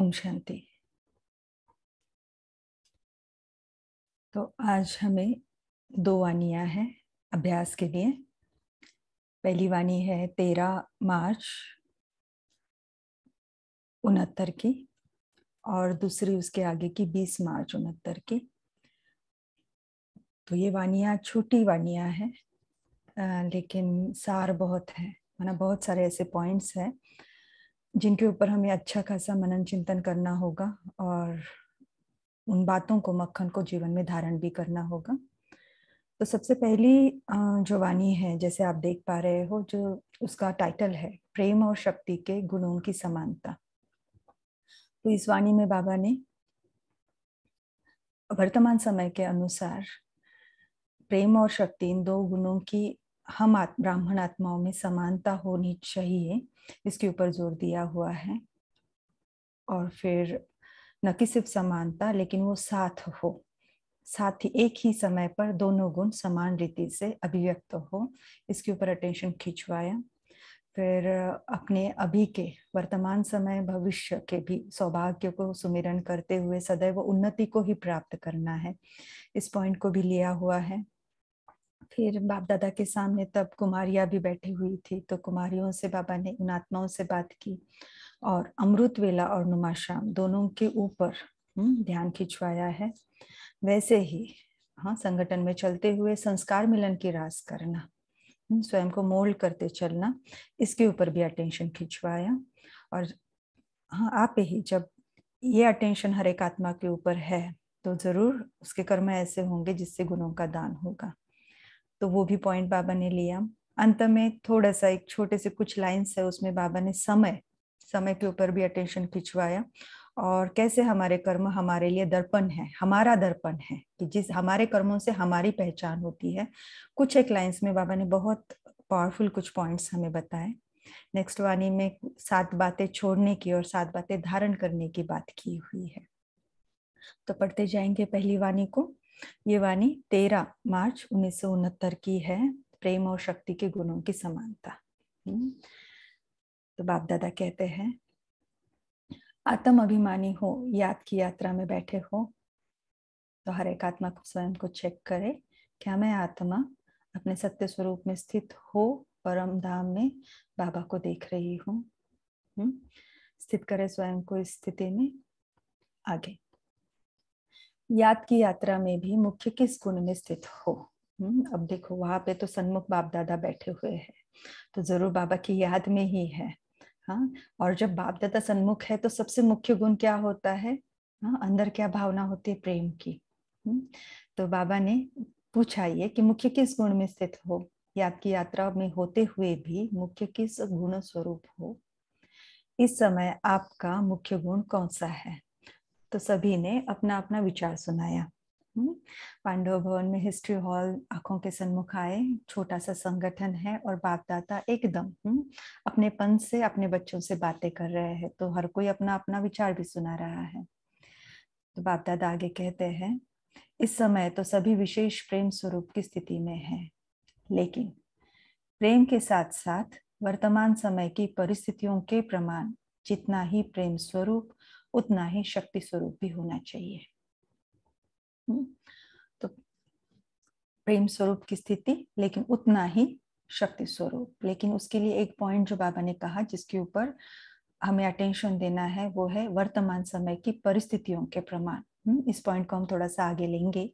ओम शांति तो आज हमें दो वानियाँ हैं अभ्यास के लिए पहली वानी है तेरह मार्च उनहत्तर की और दूसरी उसके आगे की बीस मार्च उनहत्तर की तो ये वानियाँ छोटी वानियाँ हैं लेकिन सार बहुत है ना मतलब बहुत सारे ऐसे पॉइंट्स हैं जिनके ऊपर हमें अच्छा खासा मनन चिंतन करना होगा और उन बातों को मक्खन को जीवन में धारण भी करना होगा तो सबसे पहली जो वाणी है जैसे आप देख पा रहे हो जो उसका टाइटल है प्रेम और शक्ति के गुणों की समानता तो इस वाणी में बाबा ने वर्तमान समय के अनुसार प्रेम और शक्ति इन दो गुणों की हम ब्राह्मण आत्माओं में समानता होनी चाहिए इसके ऊपर जोर दिया हुआ है और फिर न कि सिर्फ समानता लेकिन वो साथ हो साथ ही एक ही समय पर दोनों गुण समान रीति से अभिव्यक्त हो इसके ऊपर अटेंशन खिंचवाया फिर अपने अभी के वर्तमान समय भविष्य के भी सौभाग्य को सुमिरन करते हुए सदैव उन्नति को ही प्राप्त करना है इस पॉइंट को भी लिया हुआ है फिर बाप दादा के सामने तब कुमारियां भी बैठी हुई थी तो कुमारियों से बाबा ने उन आत्माओं से बात की और अमृत वेला और नुमाश्याम दोनों के ऊपर हम्म, ध्यान खिंचवाया है वैसे ही हाँ संगठन में चलते हुए संस्कार मिलन की रास करना हम्म, स्वयं को मोल्ड करते चलना इसके ऊपर भी अटेंशन खिंचवाया और हाँ आप ही जब ये अटेंशन हर एक आत्मा के ऊपर है तो जरूर उसके कर्म ऐसे होंगे जिससे गुणों का दान होगा तो वो भी पॉइंट बाबा ने लिया अंत में थोड़ा सा एक छोटे से कुछ लाइंस है उसमें बाबा ने समय समय के ऊपर भी अटेंशन खिंचवाया और कैसे हमारे कर्म हमारे लिए दर्पण है हमारा दर्पण है कि जिस हमारे कर्मों से हमारी पहचान होती है कुछ एक लाइंस में बाबा ने बहुत पावरफुल कुछ पॉइंट्स हमें बताए नेक्स्ट वाणी में सात बातें छोड़ने की और सात बातें धारण करने की बात की हुई है तो पढ़ते जाएंगे पहली वाणी को ये वाणी तेरह मार्च उन्नीस की है प्रेम और शक्ति के गुणों की समानता हम्म। तो बाप दादा कहते हैं आत्म अभिमानी हो याद की यात्रा में बैठे हो तो हर एक आत्मा को स्वयं को चेक करे क्या मैं आत्मा अपने सत्य स्वरूप में स्थित हो परम धाम में बाबा को देख रही हूँ हम्म। स्थित करे स्वयं को स्थिति में आगे याद की यात्रा में भी मुख्य किस गुण में स्थित हो हम्म, अब देखो वहां पे तो सन्मुख बाप दादा बैठे हुए हैं तो जरूर बाबा की याद में ही है हाँ और जब बाप दादा सन्मुख है तो सबसे मुख्य गुण क्या होता है हाँ अंदर क्या भावना होती है प्रेम की हम्म, तो बाबा ने पूछा ये कि मुख्य किस गुण में स्थित हो याद की यात्रा में होते हुए भी मुख्य किस गुण स्वरूप हो इस समय आपका मुख्य गुण कौन सा है तो सभी ने अपना अपना विचार सुनाया हम्म, पांडव भवन में हिस्ट्री हॉल आंखों के सन्मुख आए छोटा सा संगठन है और बाप दादा एकदम हम्म, अपने पन से अपने बच्चों से बातें कर रहे हैं तो हर कोई अपना अपना विचार भी सुना रहा है तो बाप दादा आगे कहते हैं इस समय तो सभी विशेष प्रेम स्वरूप की स्थिति में है लेकिन प्रेम के साथ साथ वर्तमान समय की परिस्थितियों के प्रमाण जितना ही प्रेम स्वरूप उतना ही शक्ति स्वरूप भी होना चाहिए हम्म, तो प्रेम स्वरूप की स्थिति लेकिन उतना ही शक्ति स्वरूप लेकिन उसके लिए एक पॉइंट जो बाबा ने कहा जिसके ऊपर हमें अटेंशन देना है वो है वर्तमान समय की परिस्थितियों के प्रमाण हम्म, इस पॉइंट को हम थोड़ा सा आगे लेंगे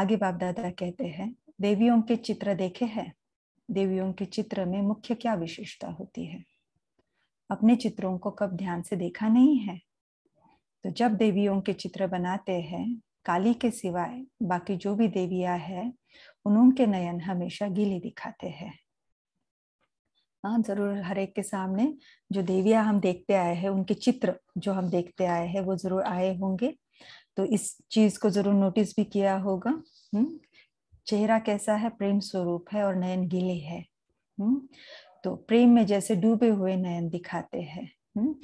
आगे बाप दादा कहते हैं देवियों के चित्र देखे हैं देवियों के चित्र में मुख्य क्या विशेषता होती है अपने चित्रों को कब ध्यान से देखा नहीं है तो जब देवियों के चित्र बनाते हैं काली के सिवाय बाकी जो भी देवियां हैं उनके नयन हमेशा गीली दिखाते हैं हाँ जरूर हर एक के सामने जो देवियां हम देखते आए हैं उनके चित्र जो हम देखते आए हैं वो जरूर आए होंगे तो इस चीज को जरूर नोटिस भी किया होगा हम्म चेहरा कैसा है प्रेम स्वरूप है और नयन गीले है हम्म तो प्रेम में जैसे डूबे हुए नयन दिखाते हैं हम्म,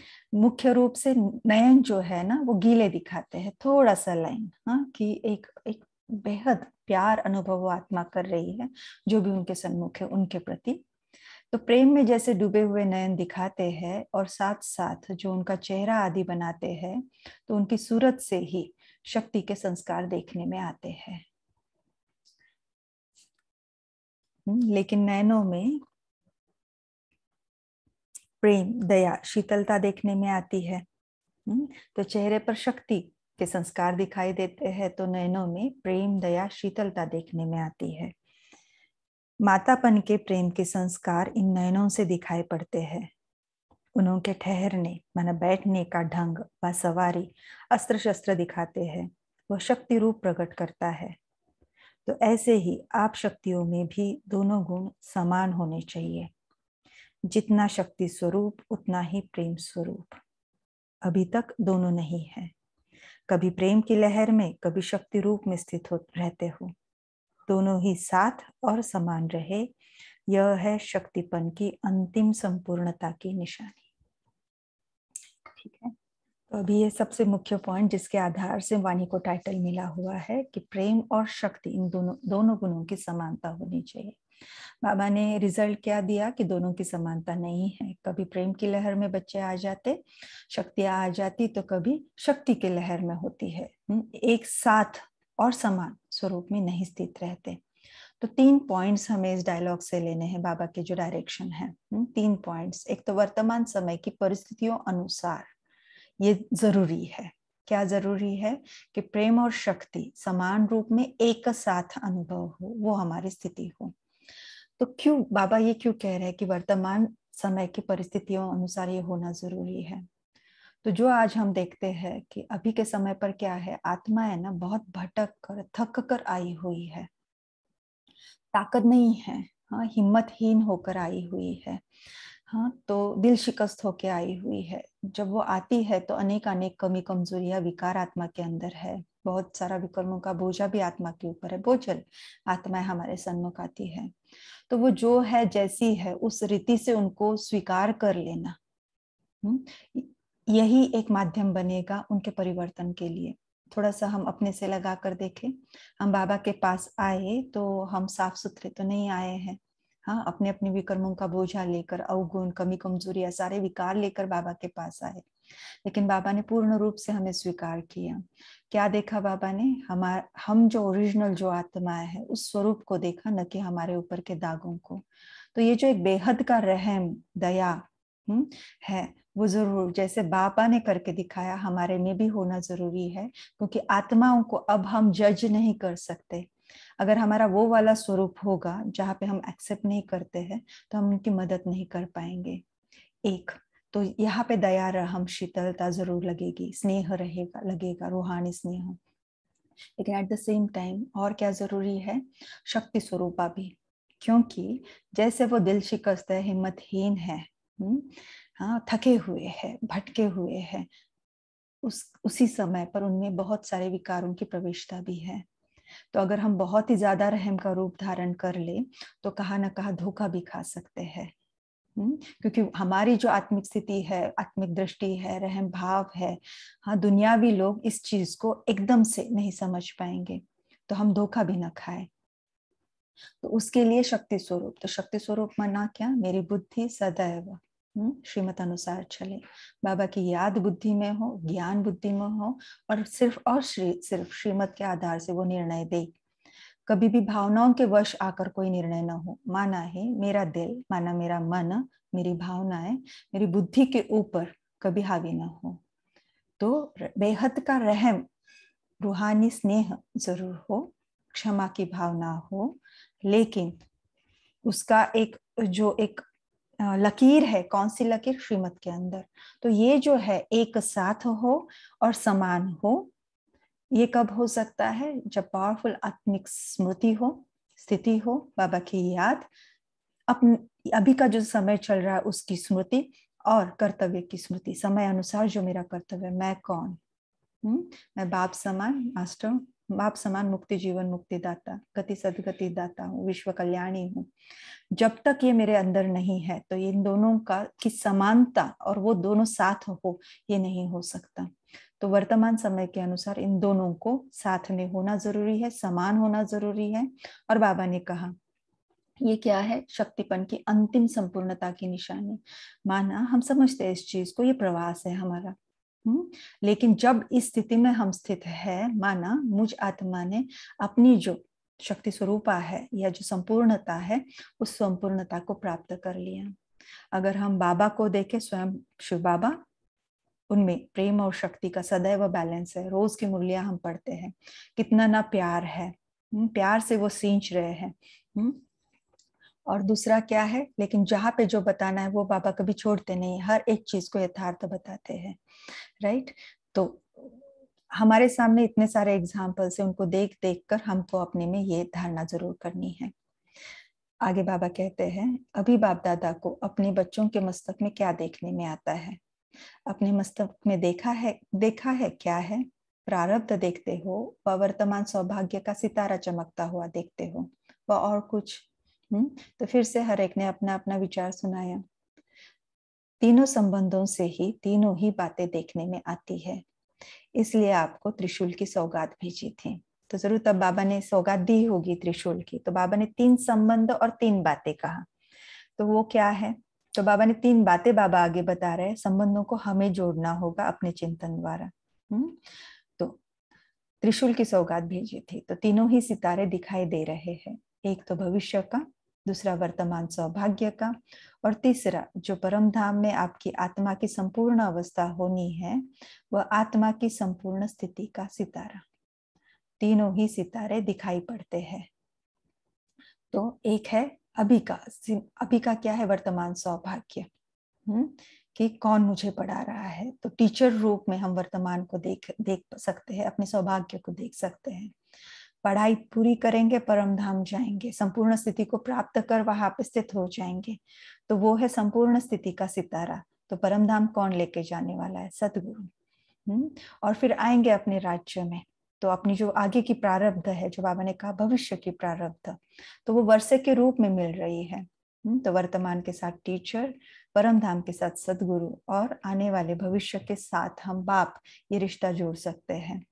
मुख्य रूप से नयन जो है ना वो गीले दिखाते हैं थोड़ा सा लाइन हाँ कि एक एक बेहद प्यार अनुभव आत्मा कर रही है जो भी उनके सन्मुख है उनके प्रति तो प्रेम में जैसे डूबे हुए नयन दिखाते हैं और साथ साथ जो उनका चेहरा आदि बनाते हैं तो उनकी सूरत से ही शक्ति के संस्कार देखने में आते हैं हम्म, लेकिन नयनों में प्रेम दया शीतलता देखने में आती है हम्म, तो चेहरे पर शक्ति के संस्कार दिखाई देते हैं तो नयनों में प्रेम दया शीतलता देखने में आती है मातापन के प्रेम के संस्कार इन नयनों से दिखाई पड़ते हैं उनके ठहरने माना बैठने का ढंग व सवारी अस्त्र शस्त्र दिखाते हैं वह शक्ति रूप प्रकट करता है तो ऐसे ही आप शक्तियों में भी दोनों गुण समान होने चाहिए जितना शक्ति स्वरूप उतना ही प्रेम स्वरूप अभी तक दोनों नहीं है कभी प्रेम की लहर में कभी शक्ति रूप में स्थित हो रहते हो दोनों ही साथ और समान रहे यह है शक्तिपन की अंतिम संपूर्णता की निशानी ठीक है तो अभी ये सबसे मुख्य पॉइंट जिसके आधार से वाणी को टाइटल मिला हुआ है कि प्रेम और शक्ति इन दोनों दोनों गुणों की समानता होनी चाहिए बाबा ने रिजल्ट क्या दिया कि दोनों की समानता नहीं है कभी प्रेम की लहर में बच्चे आ जाते शक्तियां आ जाती तो कभी शक्ति की लहर में होती है हम्म, एक साथ और समान स्वरूप में नहीं स्थित रहते तो तीन पॉइंट्स हमें इस डायलॉग से लेने हैं बाबा के जो डायरेक्शन है हम्म, तीन पॉइंट्स एक तो वर्तमान समय की परिस्थितियों अनुसार ये जरूरी है क्या जरूरी है कि प्रेम और शक्ति समान रूप में एक साथ अनुभव हो वो हमारी स्थिति हो तो क्यों बाबा ये क्यों कह रहे हैं कि वर्तमान समय की परिस्थितियों अनुसार ये होना जरूरी है तो जो आज हम देखते हैं कि अभी के समय पर क्या है आत्मा है ना बहुत भटक कर थक कर आई हुई है ताकत नहीं है हाँ हिम्मतहीन होकर आई हुई है हाँ तो दिल शिकस्त होके आई हुई है जब वो आती है तो अनेक अनेक कमी कमजोरिया विकार आत्मा के अंदर है बहुत सारा विकर्मों का बोझा भी आत्मा के ऊपर है बोझल आत्माएं हमारे सन्मुख आती है तो वो जो है जैसी है उस रीति से उनको स्वीकार कर लेना यही एक माध्यम बनेगा उनके परिवर्तन के लिए थोड़ा सा हम अपने से लगा कर देखें हम बाबा के पास आए तो हम साफ सुथरे तो नहीं आए हैं हाँ अपने अपने विक्रमों का बोझा लेकर अवगुण कमी या सारे विकार लेकर बाबा के पास आए लेकिन बाबा ने पूर्ण रूप से हमें स्वीकार किया क्या देखा बाबा ने हमार हम जो ओरिजिनल जो आत्मा है उस स्वरूप को देखा न कि हमारे ऊपर के दागों को तो ये जो एक बेहद का रहम दया हुँ? हम्म, है वो जरूर जैसे बाबा ने करके दिखाया हमारे में भी होना जरूरी है क्योंकि आत्माओं को अब हम जज नहीं कर सकते अगर हमारा वो वाला स्वरूप होगा जहाँ पे हम एक्सेप्ट नहीं करते हैं तो हम उनकी मदद नहीं कर पाएंगे एक तो यहाँ पे दया रहम शीतलता जरूर लगेगी स्नेह रहेगा लगेगा रूहानी स्नेह लेकिन एट द सेम टाइम और क्या जरूरी है शक्ति स्वरूपा भी क्योंकि जैसे वो दिल शिकस्त है हिम्मतहीन है हम्म, हाँ थके हुए है भटके हुए है उस उसी समय पर उनमें बहुत सारे विकारों की प्रवेशता भी है तो अगर हम बहुत ही ज्यादा रहम का रूप धारण कर ले तो कहा ना कहा धोखा भी खा सकते हैं हम्म, क्योंकि हमारी जो आत्मिक स्थिति है आत्मिक दृष्टि है रहम भाव है हाँ दुनियावी लोग इस चीज को एकदम से नहीं समझ पाएंगे तो हम धोखा भी ना खाए तो उसके लिए शक्ति स्वरूप तो शक्ति स्वरूप मना क्या मेरी बुद्धि सदैव हम्म, श्रीमत अनुसार चले बाबा की याद बुद्धि में हो ज्ञान बुद्धि में हो और सिर्फ और श्री सिर्फ श्रीमत के आधार से वो निर्णय दे कभी भी भावनाओं के वश आकर कोई निर्णय न हो माना है मेरा दिल माना मेरा मन मेरी भावनाएं मेरी बुद्धि के ऊपर कभी हावी न हो तो बेहद का रहम रूहानी स्नेह जरूर हो क्षमा की भावना हो लेकिन उसका एक जो एक लकीर है कौन सी लकीर श्रीमत के अंदर तो ये जो है एक साथ हो और समान हो ये कब हो सकता है जब पावरफुल आत्मिक स्मृति हो स्थिति हो बाबा की याद अपन अभी का जो समय चल रहा है उसकी स्मृति और कर्तव्य की स्मृति समय अनुसार जो मेरा कर्तव्य मैं कौन हुँ? हम्म, मैं बाप समान मास्टर आप समान मुक्ति जीवन मुक्ति दाता गति सदगति दाता हूँ विश्व कल्याणी हूँ जब तक ये मेरे अंदर नहीं है तो इन दोनों का की समानता और वो दोनों साथ हो ये नहीं हो सकता तो वर्तमान समय के अनुसार इन दोनों को साथ में होना जरूरी है समान होना जरूरी है और बाबा ने कहा ये क्या है शक्तिपन की अंतिम संपूर्णता की निशानी माना हम समझते हैं इस चीज को ये प्रवास है हमारा लेकिन जब इस स्थिति में हम स्थित है माना मुझ आत्मा ने अपनी जो शक्ति स्वरूपा है या जो संपूर्णता है उस संपूर्णता को प्राप्त कर लिया अगर हम बाबा को देखें स्वयं शिव बाबा उनमें प्रेम और शक्ति का सदैव बैलेंस है रोज की मुरलियां हम पढ़ते हैं कितना ना प्यार है हम्म, प्यार से वो सींच रहे हैं हम्म, और दूसरा क्या है लेकिन जहाँ पे जो बताना है वो बाबा कभी छोड़ते नहीं हर एक चीज को यथार्थ बताते हैं राइट तो हमारे सामने इतने सारे एग्जाम्पल्स है उनको देख देख कर हमको अपने में ये धारणा जरूर करनी है आगे बाबा कहते हैं अभी बाप दादा को अपने बच्चों के मस्तक में क्या देखने में आता है अपने मस्तक में देखा है देखा है क्या है प्रारब्ध देखते हो वर्तमान सौभाग्य का सितारा चमकता हुआ देखते हो व और कुछ हम्म, तो फिर से हर एक ने अपना अपना विचार सुनाया तीनों संबंधों से ही तीनों ही बातें देखने में आती है इसलिए आपको त्रिशूल की सौगात भेजी थी तो जरूर तब बाबा ने सौगात दी होगी त्रिशूल की तो बाबा ने तीन संबंध और तीन बातें कहा तो वो क्या है तो बाबा ने तीन बातें बाबा आगे बता रहे हैं संबंधों को हमें जोड़ना होगा अपने चिंतन द्वारा हम्म, तो त्रिशूल की सौगात भेजी थी तो तीनों ही सितारे दिखाई दे रहे हैं एक तो भविष्य का दूसरा वर्तमान सौभाग्य का और तीसरा जो परम धाम में आपकी आत्मा की संपूर्ण अवस्था होनी है वह आत्मा की संपूर्ण स्थिति का सितारा तीनों ही सितारे दिखाई पड़ते हैं तो एक है अभी का अभी का क्या है वर्तमान सौभाग्य हम्म कि कौन मुझे पढ़ा रहा है तो टीचर रूप में हम वर्तमान को देख देख सकते हैं अपने सौभाग्य को देख सकते हैं पढ़ाई पूरी करेंगे परम धाम जाएंगे संपूर्ण स्थिति को प्राप्त कर वहां पर स्थित हो जाएंगे तो वो है संपूर्ण स्थिति का सितारा तो परम धाम कौन लेके जाने वाला है सदगुरु हम्म, और फिर आएंगे अपने राज्य में तो अपनी जो आगे की प्रारब्ध है जो बाबा ने कहा भविष्य की प्रारब्ध तो वो वर्षे के रूप में मिल रही है हम्म, तो वर्तमान के साथ टीचर परम धाम के साथ सदगुरु और आने वाले भविष्य के साथ हम बाप ये रिश्ता जोड़ सकते हैं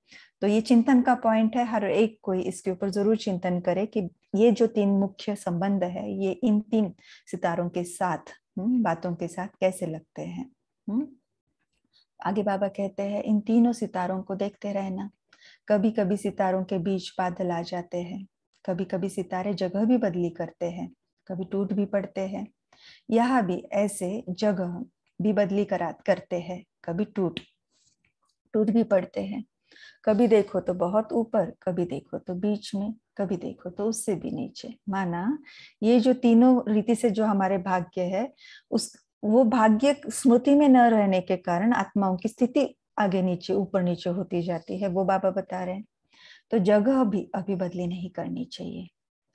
तो ये चिंतन का पॉइंट है हर एक कोई इसके ऊपर जरूर चिंतन करे कि ये जो तीन मुख्य संबंध है ये इन तीन सितारों के साथ हम्म, बातों के साथ कैसे लगते हैं हम्म? आगे बाबा कहते हैं इन तीनों सितारों को देखते रहना कभी कभी सितारों के बीच बादल आ जाते हैं कभी कभी सितारे जगह भी बदली करते हैं कभी टूट भी पड़ते हैं यहाँ भी ऐसे जगह भी बदली करा करते हैं कभी टूट टूट भी पड़ते हैं कभी देखो तो बहुत ऊपर कभी देखो तो बीच में कभी देखो तो उससे भी नीचे माना ये जो तीनों रीति से जो हमारे भाग्य है उस वो भाग्य स्मृति में न रहने के कारण आत्माओं की स्थिति आगे नीचे ऊपर नीचे होती जाती है वो बाबा बता रहे हैं तो जगह भी अभी बदली नहीं करनी चाहिए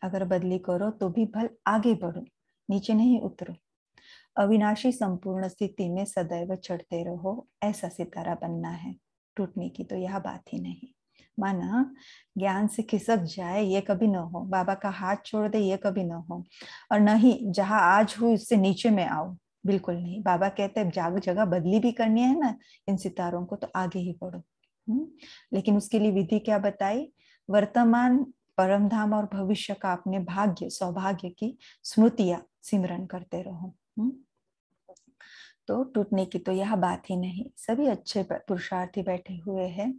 अगर बदली करो तो भी भल आगे बढ़ो नीचे नहीं उतरो अविनाशी संपूर्ण स्थिति में सदैव चढ़ते रहो ऐसा सितारा बनना है टूटने की तो यह बात ही नहीं माना ज्ञान से खिसक जाए ये कभी न हो बाबा का हाथ छोड़ दे ये कभी न हो और न ही जहाँ आज हो उससे नीचे में आओ बिल्कुल नहीं बाबा कहते हैं जाग जगह बदली भी करनी है ना इन सितारों को तो आगे ही बढ़ो हम्म? लेकिन उसके लिए विधि क्या बताई वर्तमान परमधाम और भविष्य का अपने भाग्य सौभाग्य की स्मृतियां सिमरन करते रहो हुँ? हम्म? तो टूटने की तो यह बात ही नहीं सभी अच्छे पुरुषार्थी बैठे हुए हैं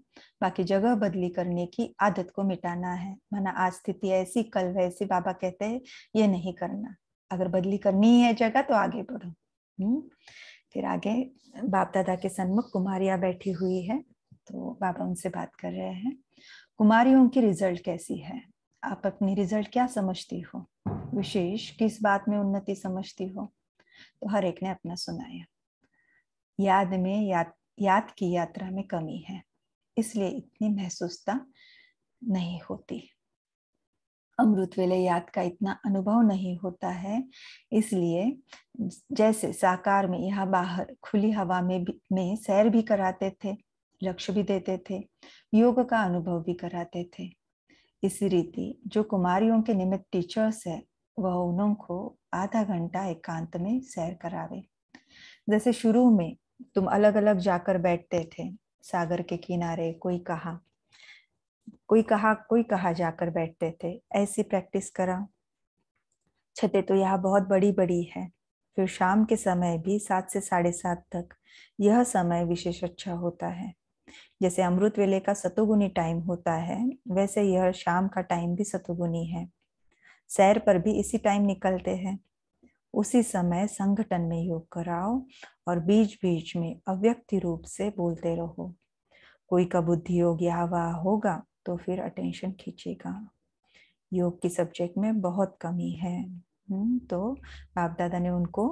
बाकी जगह बदली करने की आदत को मिटाना है माना आज स्थिति ऐसी कल वैसी बाबा कहते हैं ये नहीं करना अगर बदली करनी है जगह तो आगे बढ़ो हम्म। फिर आगे बाप दादा के सन्मुख कुमारिया बैठी हुई है तो बाबा उनसे बात कर रहे हैं कुमारियों की रिजल्ट कैसी है आप अपनी रिजल्ट क्या समझती हो विशेष किस बात में उन्नति समझती हो तो हर एक ने अपना सुनाया याद में याद याद की यात्रा में कमी है इसलिए इतनी महसूसता नहीं होती अमृत वेले याद का इतना अनुभव नहीं होता है इसलिए जैसे साकार में यहाँ बाहर खुली हवा में भी, में सैर भी कराते थे लक्ष्य भी देते थे योग का अनुभव भी कराते थे इसी रीति जो कुमारियों के निमित्त टीचर्स है वह उन्हों को आधा घंटा एकांत में सैर करावे जैसे शुरू में तुम अलग अलग जाकर बैठते थे सागर के किनारे कोई कहा कोई कहा कोई कहा जाकर बैठते थे ऐसी प्रैक्टिस करा छतें तो यह बहुत बड़ी बड़ी है फिर शाम के समय भी सात से साढ़े सात तक यह समय विशेष अच्छा होता है जैसे अमृत वेले का सतोगुनी टाइम होता है वैसे यह शाम का टाइम भी सतोगुनी है सैर पर भी इसी टाइम निकलते हैं उसी समय संगठन में योग कराओ और बीच बीच में अव्यक्ति रूप से बोलते रहो कोई का बुद्धि योग या वाह होगा तो फिर अटेंशन खींचेगा योग की सब्जेक्ट में बहुत कमी है हम्म, तो बाप दादा ने उनको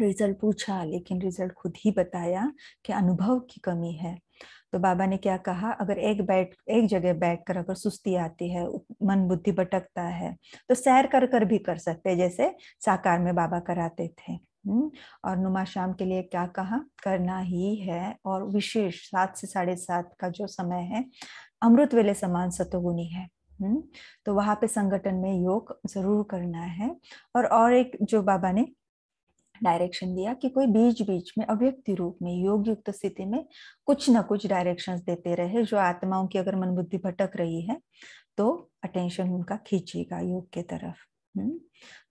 रिजल्ट पूछा लेकिन रिजल्ट खुद ही बताया कि अनुभव की कमी है तो बाबा ने क्या कहा अगर एक बैठ एक जगह बैठ कर अगर सुस्ती आती है मन बुद्धि भटकता है तो सैर कर कर भी कर सकते जैसे साकार में बाबा कराते थे हम्म, और नुमा शाम के लिए क्या कहा करना ही है और विशेष सात से साढ़े सात का जो समय है अमृत वेले समान सतोगुनी है हम्म, तो वहां पे संगठन में योग जरूर करना है और और एक जो बाबा ने डायरेक्शन दिया कि कोई बीच बीच में अव्यक्ति रूप में योग युक्त स्थिति में कुछ ना कुछ डायरेक्शंस देते रहे जो आत्माओं की अगर मन बुद्धि भटक रही है तो अटेंशन उनका खींचेगा योग के तरफ हम्म।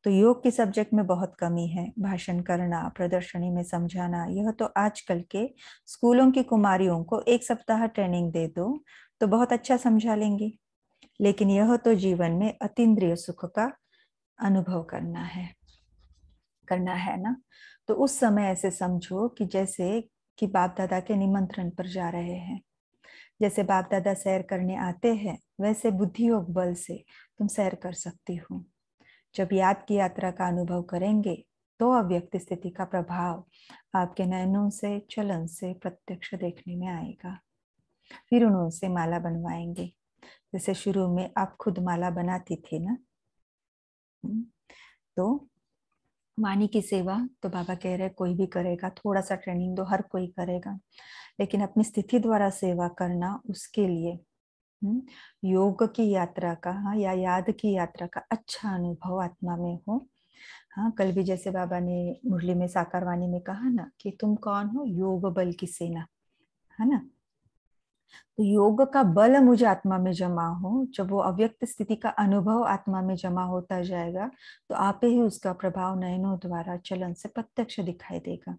तो योग के सब्जेक्ट में बहुत कमी है भाषण करना प्रदर्शनी में समझाना यह तो आजकल के स्कूलों की कुमारियों को एक सप्ताह ट्रेनिंग दे दो तो बहुत अच्छा समझा लेंगे लेकिन यह तो जीवन में अतीन्द्रिय सुख का अनुभव करना है करना है ना तो उस समय ऐसे समझो कि जैसे कि बाप दादा के निमंत्रण पर जा रहे हैं जैसे बाप दादा सैर करने आते हैं वैसे बुद्धि योग बल से तुम सैर कर सकती हो जब याद की यात्रा का अनुभव करेंगे तो अव्यक्त स्थिति का प्रभाव आपके नयनों से चलन से प्रत्यक्ष देखने में आएगा फिर उनसे माला बनवाएंगे जैसे शुरू में आप खुद माला बनाती थी ना हम्म, तो वाणी की सेवा तो बाबा कह रहे कोई भी करेगा थोड़ा सा ट्रेनिंग दो तो हर कोई करेगा लेकिन अपनी स्थिति द्वारा सेवा करना उसके लिए हम्म, योग की यात्रा का हाँ या याद की यात्रा का अच्छा अनुभव आत्मा में हो हाँ कल भी जैसे बाबा ने मुरली में साकार वाणी में कहा ना कि तुम कौन हो योग बल की सेना है ना तो योग का बल मुझे आत्मा में जमा हो जब वो अव्यक्त स्थिति का अनुभव आत्मा में जमा होता जाएगा तो आप ही उसका प्रभाव नयनों द्वारा चलन से प्रत्यक्ष दिखाई देगा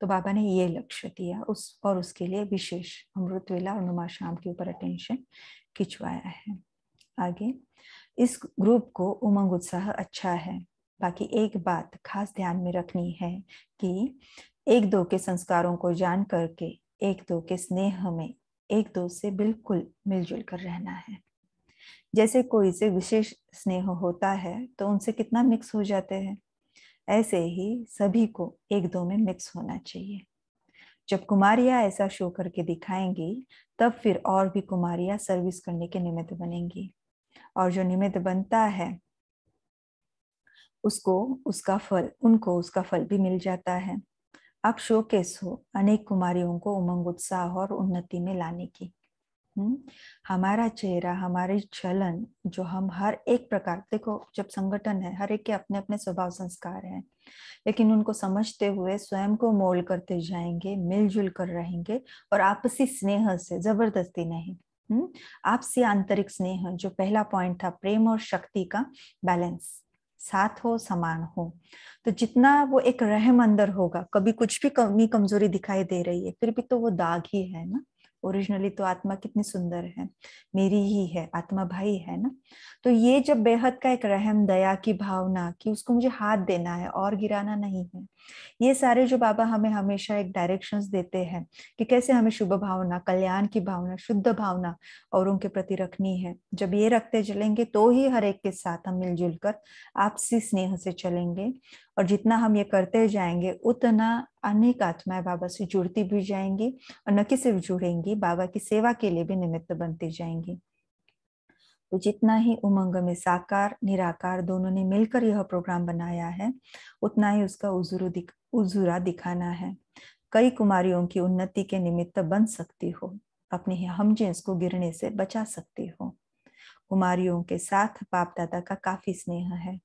तो बाबा ने ये लक्ष्य दिया उस और उसके लिए विशेष अमृत वेला और नुमा शाम के ऊपर अटेंशन खिंचवाया है आगे इस ग्रुप को उमंग उत्साह अच्छा है बाकी एक बात खास ध्यान में रखनी है कि एक दो के संस्कारों को जान करके एक दो के स्नेह में एक दो से बिल्कुल मिलजुल कर रहना है जैसे कोई से विशेष स्नेह होता है तो उनसे कितना मिक्स हो जाते हैं ऐसे ही सभी को एक दो में मिक्स होना चाहिए जब कुमारिया ऐसा शो करके दिखाएंगी तब फिर और भी कुमारिया सर्विस करने के निमित्त बनेंगी और जो निमित्त बनता है उसको उसका फल उनको उसका फल भी मिल जाता है आप केस हो अनेक कुमारियों को उमंग उत्साह और उन्नति में लाने की हमारा चेहरा हमारे चलन जो हम हर एक प्रकार देखो जब संगठन है हर एक के अपने अपने स्वभाव संस्कार हैं लेकिन उनको समझते हुए स्वयं को मोल करते जाएंगे मिलजुल कर रहेंगे और आपसी स्नेह से जबरदस्ती नहीं आपसी आंतरिक स्नेह जो पहला पॉइंट था प्रेम और शक्ति का बैलेंस साथ हो समान हो तो जितना वो एक रहम अंदर होगा कभी कुछ भी कमी कमजोरी दिखाई दे रही है फिर भी तो वो दाग ही है ना ओरिजिनली तो आत्मा कितनी सुंदर है मेरी ही है आत्मा भाई है ना तो ये जब बेहद का एक रहम दया की भावना कि उसको मुझे हाथ देना है और गिराना नहीं है ये सारे जो बाबा हमें हमेशा एक डायरेक्शन देते हैं कि कैसे हमें शुभ भावना कल्याण की भावना शुद्ध भावना औरों के प्रति रखनी है जब ये रखते चलेंगे तो ही हर एक के साथ हम मिलजुल कर आपसी स्नेह से चलेंगे और जितना हम ये करते जाएंगे उतना अनेक आत्माएं बाबा से जुड़ती भी जाएंगी और न कि सिर्फ जुड़ेंगी बाबा की सेवा के लिए भी निमित्त बनती जाएंगी तो जितना ही उमंग में साकार निराकार दोनों ने मिलकर यह प्रोग्राम बनाया है उतना ही उसका उजुरु दिख उजुरा दिखाना है कई कुमारियों की उन्नति के निमित्त बन सकती हो अपने हम जिन्स को गिरने से बचा सकती हो कुमारियों के साथ बाप दादा का काफी स्नेह है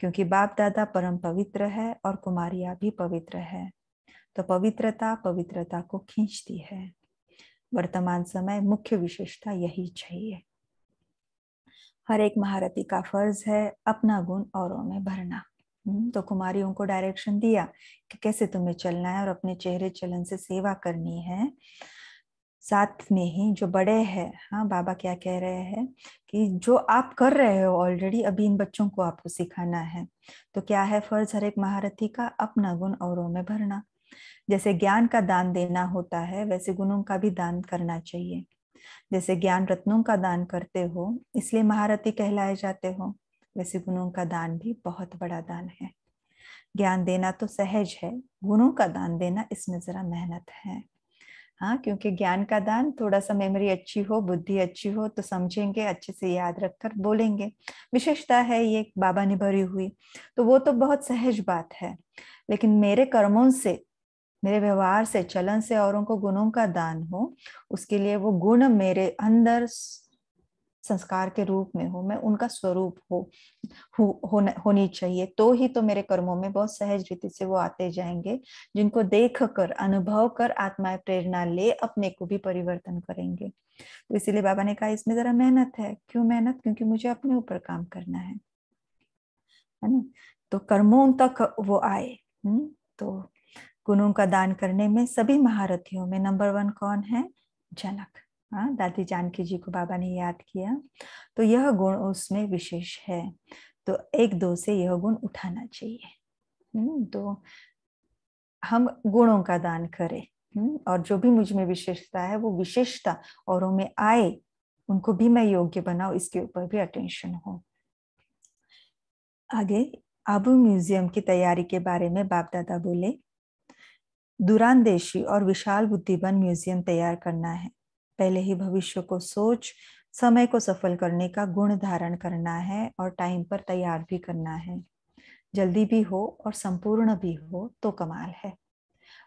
क्योंकि बाप दादा परम पवित्र है और कुमारिया भी पवित्र है तो पवित्रता पवित्रता को खींचती है वर्तमान समय मुख्य विशेषता यही चाहिए हर एक महारथी का फर्ज है अपना गुण औरों में भरना हम्म, तो कुमारियों को डायरेक्शन दिया कि कैसे तुम्हें चलना है और अपने चेहरे चलन से सेवा करनी है साथ में ही जो बड़े हैं हाँ बाबा क्या कह रहे हैं कि जो आप कर रहे हो ऑलरेडी अभी इन बच्चों को आपको सिखाना है तो क्या है फर्ज हर एक महारथी का अपना गुण औरों में भरना जैसे ज्ञान का दान देना होता है वैसे गुणों का भी दान करना चाहिए जैसे ज्ञान रत्नों का दान करते हो इसलिए महारथी कहलाए जाते हो वैसे गुणों का दान भी बहुत बड़ा दान है ज्ञान देना तो सहज है गुणों का दान देना इसमें जरा मेहनत है हाँ क्योंकि ज्ञान का दान थोड़ा सा मेमोरी अच्छी हो बुद्धि अच्छी हो तो समझेंगे अच्छे से याद रखकर बोलेंगे विशेषता है ये बाबा ने भरी हुई तो वो तो बहुत सहज बात है लेकिन मेरे कर्मों से मेरे व्यवहार से चलन से औरों को गुणों का दान हो उसके लिए वो गुण मेरे अंदर संस्कार के रूप में हो मैं उनका स्वरूप हो, हो, हो होनी चाहिए तो ही तो मेरे कर्मों में बहुत सहज रीति से वो आते जाएंगे जिनको देख कर अनुभव कर आत्माएं प्रेरणा ले अपने को भी परिवर्तन करेंगे तो इसीलिए बाबा ने कहा इसमें जरा मेहनत है क्यों मेहनत क्योंकि मुझे अपने ऊपर काम करना है है ना तो कर्मों तक वो आए हुँ? हम्म, तो गुणों का दान करने में सभी महारथियों में नंबर वन कौन है जनक हाँ दादी जानकी जी को बाबा ने याद किया तो यह गुण उसमें विशेष है तो एक दो से यह गुण उठाना चाहिए हम्म, तो हम गुणों का दान करें हम्म, और जो भी मुझ में विशेषता है वो विशेषता औरों में आए उनको भी मैं योग्य बनाऊ इसके ऊपर भी अटेंशन हो आगे आबू म्यूजियम की तैयारी के बारे में बाप दादा बोले दुरानदेशी और विशाल बुद्धिबन म्यूजियम तैयार करना है पहले ही भविष्य को सोच समय को सफल करने का गुण धारण करना है और टाइम पर तैयार भी करना है जल्दी भी हो और संपूर्ण भी हो तो कमाल है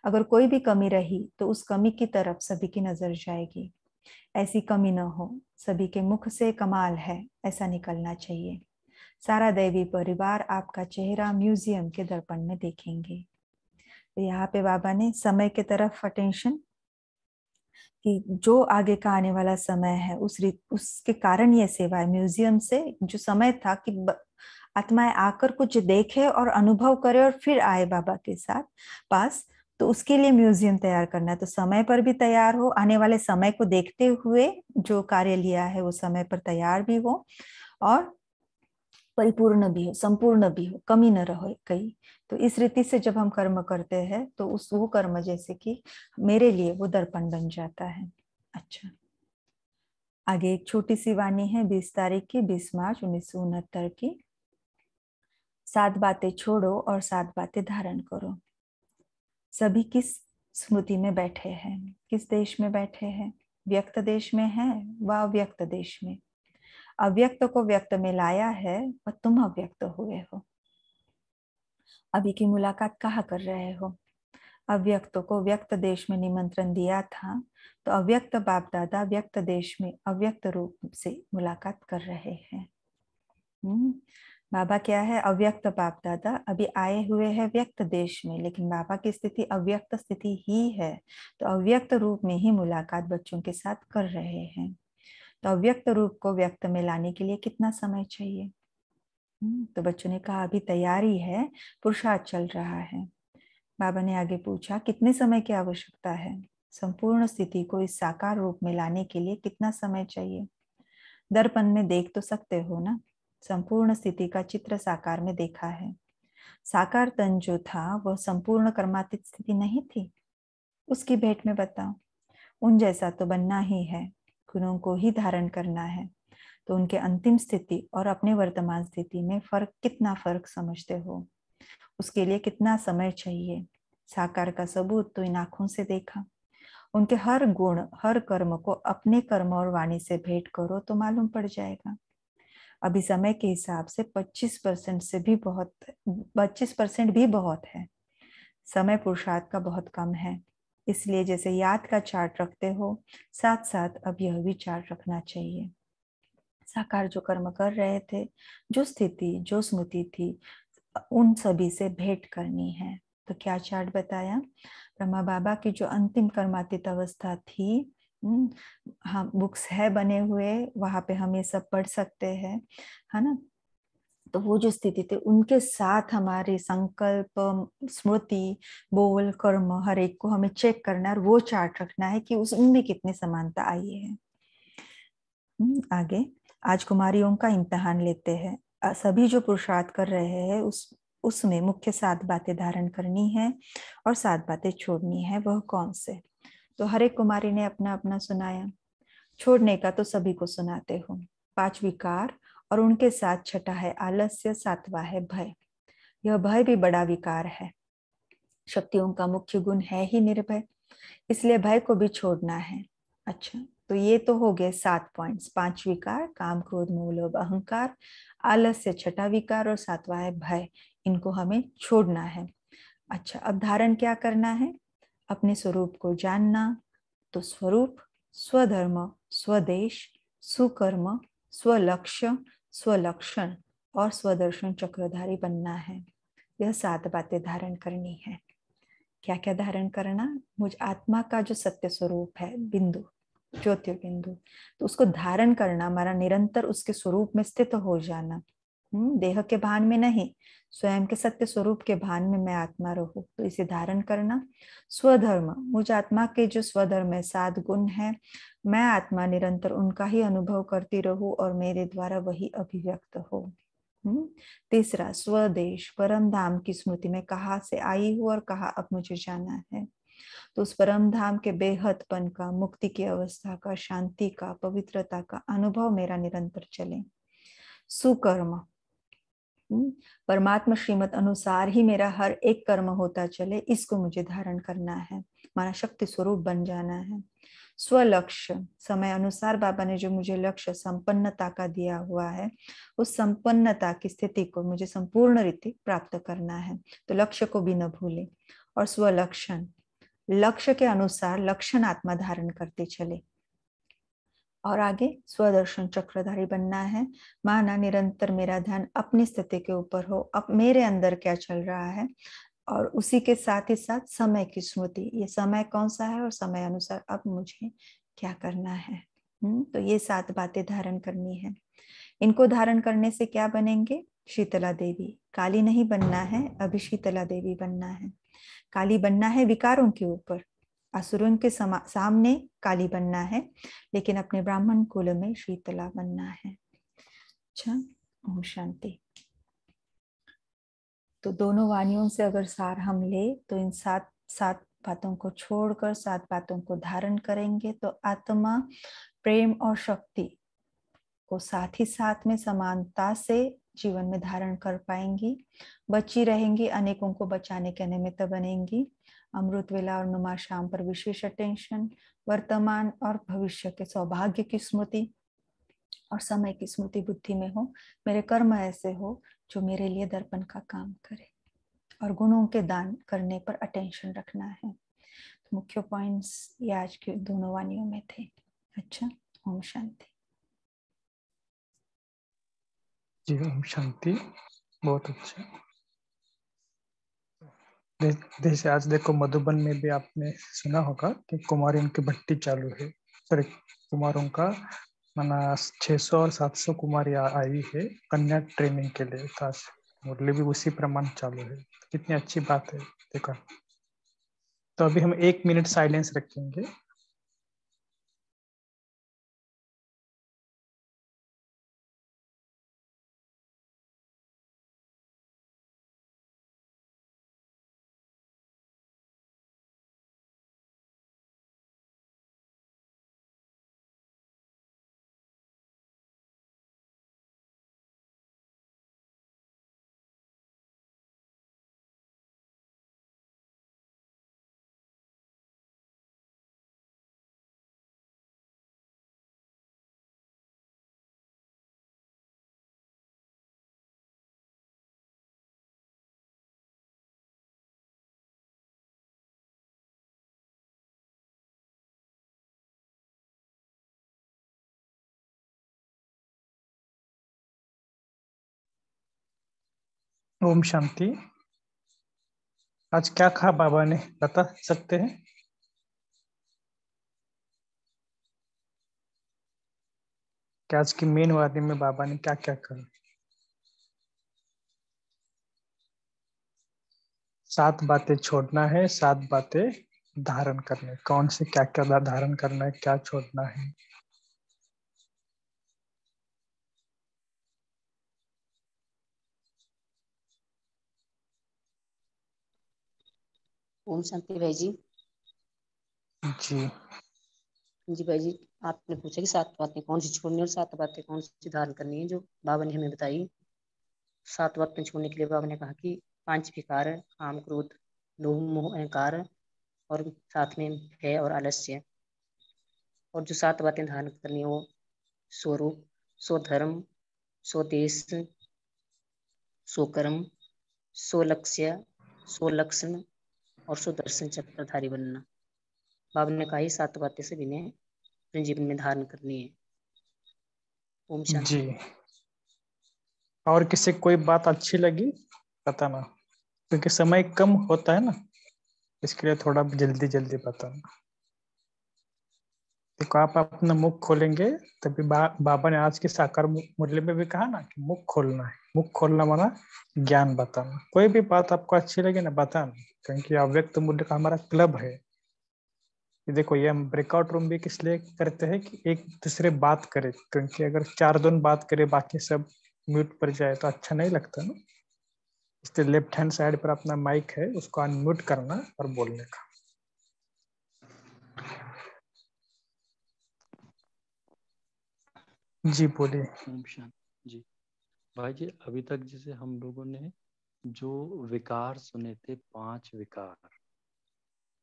अगर कोई भी कमी रही तो उस कमी की तरफ सभी की नजर जाएगी ऐसी कमी न हो सभी के मुख से कमाल है ऐसा निकलना चाहिए सारा दैवी परिवार आपका चेहरा म्यूजियम के दर्पण में देखेंगे तो यहाँ पे बाबा ने समय के तरफ अटेंशन कि जो आगे का आने वाला समय है उस उसके कारण ये सेवा है म्यूजियम से जो समय था कि आत्माएं आकर कुछ देखे और अनुभव करे और फिर आए बाबा के साथ पास तो उसके लिए म्यूजियम तैयार करना है तो समय पर भी तैयार हो आने वाले समय को देखते हुए जो कार्य लिया है वो समय पर तैयार भी हो और परिपूर्ण भी हो संपूर्ण भी हो कमी न रहो कहीं तो इस रीति से जब हम कर्म करते हैं तो उस वो कर्म जैसे कि मेरे लिए वो दर्पण बन जाता है अच्छा आगे एक छोटी सी वाणी है बीस तारीख की बीस मार्च उन्नीस सौ उनहत्तर की सात बातें छोड़ो और सात बातें धारण करो सभी किस स्मृति में बैठे हैं किस देश में बैठे हैं व्यक्त देश में है व्यक्त देश में अव्यक्त को व्यक्त में लाया है और तुम अव्यक्त हुए हो अभी की मुलाकात कहाँ कर रहे हो अव्यक्त को व्यक्त देश में निमंत्रण दिया था तो अव्यक्त बाप दादा व्यक्त देश में अव्यक्त रूप से मुलाकात कर रहे हैं हम्म, बाबा क्या है अव्यक्त बाप दादा अभी आए हुए हैं व्यक्त देश में लेकिन बाबा की स्थिति अव्यक्त स्थिति ही है तो अव्यक्त रूप में ही मुलाकात बच्चों के साथ कर रहे हैं तो अव्यक्त रूप को व्यक्त में लाने के लिए कितना समय चाहिए हम्म, तो बच्चों ने कहा अभी तैयारी है पुरुषार्थ चल रहा है बाबा ने आगे पूछा कितने समय की आवश्यकता है संपूर्ण स्थिति को इस साकार रूप में लाने के लिए कितना समय चाहिए दर्पण में देख तो सकते हो ना संपूर्ण स्थिति का चित्र साकार में देखा है साकार तन जो था वह संपूर्ण कर्मातीत स्थिति नहीं थी उसकी भेंट में बताओ उन जैसा तो बनना ही है गुणों को ही धारण करना है तो उनके अंतिम स्थिति और अपने वर्तमान स्थिति में फर्क कितना फर्क समझते हो उसके लिए कितना समय चाहिए साकार का सबूत तो इन आंखों से देखा उनके हर गुण हर कर्म को अपने कर्म और वाणी से भेंट करो तो मालूम पड़ जाएगा अभी समय के हिसाब से 25 परसेंट से भी बहुत 25 परसेंट भी बहुत है समय पुरुषार्थ का बहुत कम है इसलिए जैसे याद का चार्ट रखते हो साथ साथ अब यह भी चार्ट रखना चाहिए साकार जो कर्म कर रहे थे जो स्थिति जो स्मृति थी उन सभी से भेंट करनी है तो क्या चार्ट बताया ब्रह्मा बाबा की जो अंतिम कर्मातीत अवस्था थी हम बुक्स है बने हुए वहां पे हम ये सब पढ़ सकते हैं है ना तो वो जो स्थिति थे उनके साथ हमारे संकल्प स्मृति बोल कर्म हर एक को हमें चेक करना और वो चार्ट रखना है कि उस उनमें कितनी समानता आई है हम्म, आगे आज कुमारियों का इम्तहान लेते हैं सभी जो पुरुषार्थ कर रहे हैं उस उसमें मुख्य सात बातें धारण करनी है और सात बातें छोड़नी है वह कौन से तो हर एक कुमारी ने अपना अपना सुनाया छोड़ने का तो सभी को सुनाते हो पांच विकार और उनके साथ छठा है आलस्य सातवा है भय यह भय भी बड़ा विकार है शक्तियों का मुख्य गुण है ही निर्भय इसलिए भय को भी छोड़ना है अच्छा तो ये तो हो गए सात पॉइंट्स पांच विकार काम क्रोध मूलोभ अहंकार आलस्य छठा विकार और सातवा है भय इनको हमें छोड़ना है अच्छा अब धारण क्या करना है अपने स्वरूप को जानना तो स्वरूप स्वधर्म स्वदेश सुकर्म स्वलक्ष्य स्वलक्षण और स्वदर्शन चक्रधारी बनना है यह सात बातें धारण करनी है क्या क्या धारण करना मुझ आत्मा का जो सत्य स्वरूप है बिंदु ज्योति बिंदु तो उसको धारण करना हमारा निरंतर उसके स्वरूप में स्थित हो जाना हम्म, देह के भान में नहीं स्वयं के सत्य स्वरूप के भान में मैं आत्मा रहू तो इसे धारण करना स्वधर्म मुझ आत्मा के जो स्वधर्म है सात गुण है मैं आत्मा निरंतर उनका ही अनुभव करती रहू और मेरे द्वारा वही अभिव्यक्त हो हम्म, तीसरा स्वदेश परम धाम की स्मृति में कहा से आई हूं और कहा अब मुझे जाना है तो उस परम धाम के बेहदपन का मुक्ति की अवस्था का शांति का पवित्रता का अनुभव मेरा निरंतर चले सुकर्म परमात्मा श्रीमत अनुसार ही मेरा हर एक कर्म होता चले इसको मुझे धारण करना है माना शक्ति स्वरूप बन जाना है स्वलक्ष्य समय अनुसार बाबा ने जो मुझे लक्ष्य संपन्नता का दिया हुआ है उस संपन्नता की स्थिति को मुझे संपूर्ण रीति प्राप्त करना है तो लक्ष्य को भी न भूले और स्वलक्षण लक्ष्य के अनुसार लक्षण आत्मा धारण करते चले और आगे स्वदर्शन चक्रधारी बनना है माना निरंतर मेरा ध्यान अपनी स्थिति के ऊपर हो अब मेरे अंदर क्या चल रहा है और उसी के साथ ही साथ समय की स्मृति ये समय कौन सा है और समय अनुसार अब मुझे क्या करना है हुँ? हम्म, तो ये सात बातें धारण करनी है इनको धारण करने से क्या बनेंगे शीतला देवी काली नहीं बनना है अभी शीतला देवी बनना है काली बनना है विकारों के ऊपर असुरों के सामने काली बनना है लेकिन अपने ब्राह्मण कुल में शीतला बनना है अच्छा ओम शांति तो दोनों वाणियों से अगर सार हम ले तो इन सात सात बातों को छोड़कर सात बातों को धारण करेंगे तो आत्मा प्रेम और शक्ति को साथ ही साथ में समानता से जीवन में धारण कर पाएंगी बची रहेंगी अनेकों को बचाने के निमित्त बनेंगी अमृत वेला और नुमा शाम पर विशेष अटेंशन वर्तमान और भविष्य के सौभाग्य की स्मृति और समय की स्मृति बुद्धि में हो मेरे कर्म ऐसे हो जो मेरे लिए दर्पण का काम करे और गुणों के दान करने पर अटेंशन रखना है तो मुख्य पॉइंट्स ये आज के दोनों वाणियों में थे अच्छा ओम शांति जी ओम शांति बहुत अच्छा जैसे आज देखो मधुबन में भी आपने सुना होगा कि कुमारियों की भट्टी चालू है सर कुमारों का माना 600 और 700 कुमारी आई है कन्या ट्रेनिंग के लिए खास तो मुरली भी उसी प्रमाण चालू है कितनी अच्छी बात है देखा तो अभी हम एक मिनट साइलेंस रखेंगे ओम शांति आज क्या खा बाबा ने बता सकते हैं क्या आज की मेन वादी में बाबा ने क्या क्या कहा सात बातें छोड़ना है सात बातें धारण करना है कौन से क्या क्या धारण करना है क्या छोड़ना है ओम शांति भाई जी जी जी भाई जी आपने पूछा कि सात बातें कौन सी छोड़नी और सात बातें कौन सी धारण करनी है जो बाबा ने हमें बताई सात बातें छोड़ने के लिए बाबा ने कहा कि पांच विकार काम क्रोध लोह मोह अहंकार और साथ में भय और आलस्य और जो सात बातें धारण करनी है वो स्वरूप स्वधर्म स्वदेश स्वकर्म स्वलक्ष्य स्वलक्षण और सुदर्शन चक्रधारी बनना बाबा ने कहा सात बातें से विनय अपने जीवन में धारण करनी है ओम शांति और किसी कोई बात अच्छी लगी बताना क्योंकि समय कम होता है ना इसके लिए थोड़ा जल्दी जल्दी बताना देखो आप अपना मुख खोलेंगे तभी बा, बाबा ने आज के साकार मुरली में भी कहा ना कि मुख खोलना है मुख खोलना माना ज्ञान बताना कोई भी बात आपको अच्छी लगे ना बताना क्योंकि अव्यक्त मूल्य का हमारा क्लब है ये देखो ये हम ब्रेकआउट रूम भी किस लिए करते हैं कि एक दूसरे बात करें क्योंकि अगर चार दोन बात करे बाकी सब म्यूट पर जाए तो अच्छा नहीं लगता ना इसलिए लेफ्ट हैंड साइड पर अपना माइक है उसको अनम्यूट करना और बोलने का जी बोलिए जी भाई जी अभी तक जैसे हम लोगों ने जो विकार सुने थे पांच विकार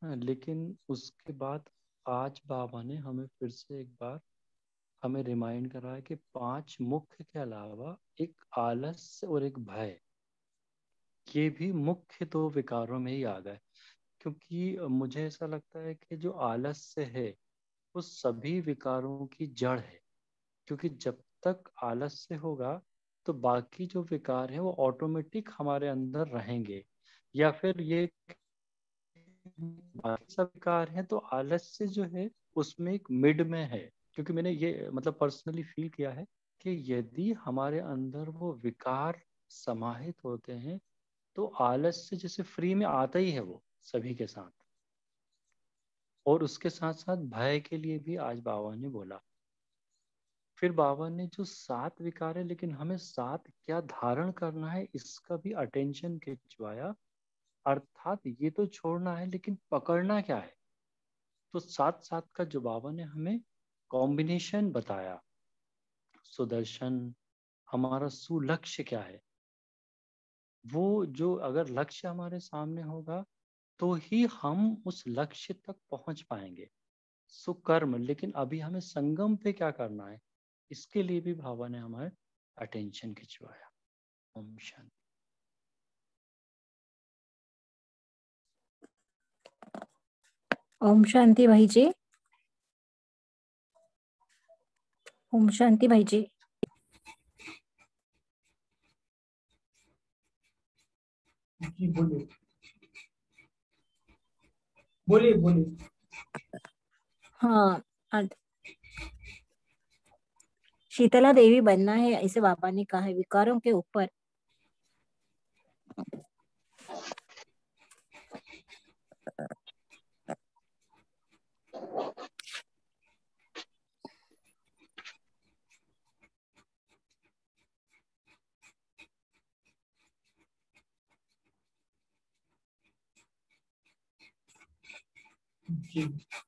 हाँ, लेकिन उसके बाद आज बाबा ने हमें फिर से एक बार हमें रिमाइंड कराया कि पांच मुख्य के अलावा एक आलस्य और एक भय ये भी मुख्य दो तो विकारों में ही आ गए क्योंकि मुझे ऐसा लगता है कि जो आलस्य है वो सभी विकारों की जड़ है क्योंकि जब तक आलस्य होगा तो बाकी जो विकार है वो ऑटोमेटिक हमारे अंदर रहेंगे या फिर ये बाकी सब विकार है तो आलस्य जो है उसमें एक मिड में है क्योंकि मैंने ये मतलब पर्सनली फील किया है कि यदि हमारे अंदर वो विकार समाहित होते हैं तो आलस्य जैसे फ्री में आता ही है वो सभी के साथ और उसके साथ साथ भय के लिए भी आज बाबा ने बोला फिर बाबा ने जो सात विकार है लेकिन हमें सात क्या धारण करना है इसका भी अटेंशन खिंचवाया अर्थात ये तो छोड़ना है लेकिन पकड़ना क्या है तो साथ साथ का जो बाबा ने हमें कॉम्बिनेशन बताया सुदर्शन हमारा सुलक्ष्य क्या है वो जो अगर लक्ष्य हमारे सामने होगा तो ही हम उस लक्ष्य तक पहुंच पाएंगे सुकर्म लेकिन अभी हमें संगम पे क्या करना है इसके लिए भी भावा ने हमारे अटेंशन खिंचवाया ओम शांति ओम शांति भाई जी ओम शांति भाई जी बोलिए बोलिए बोलिए हाँ शीतला देवी बनना है ऐसे बाबा ने कहा है विकारों के ऊपर Thank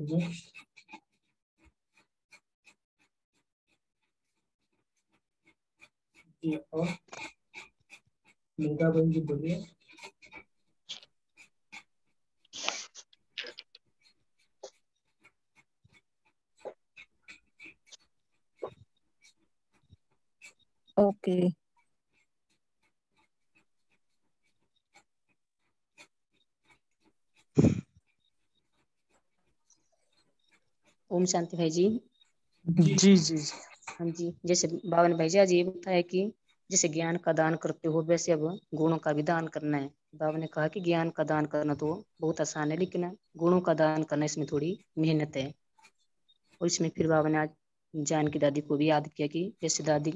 जी और मेघा बहन जी बोलिए ओके okay. ओम शांति भाई जी जी जी जी हाँ जी जैसे बावन भाई जी आज ये बताया है कि जैसे ज्ञान का दान करते हो वैसे अब गुणों का भी दान करना है बाबा ने कहा कि ज्ञान का दान करना तो बहुत आसान है लेकिन गुणों का दान करना इसमें थोड़ी मेहनत है और इसमें फिर बाबा ने आज जान की दादी को भी याद किया कि जैसे दादी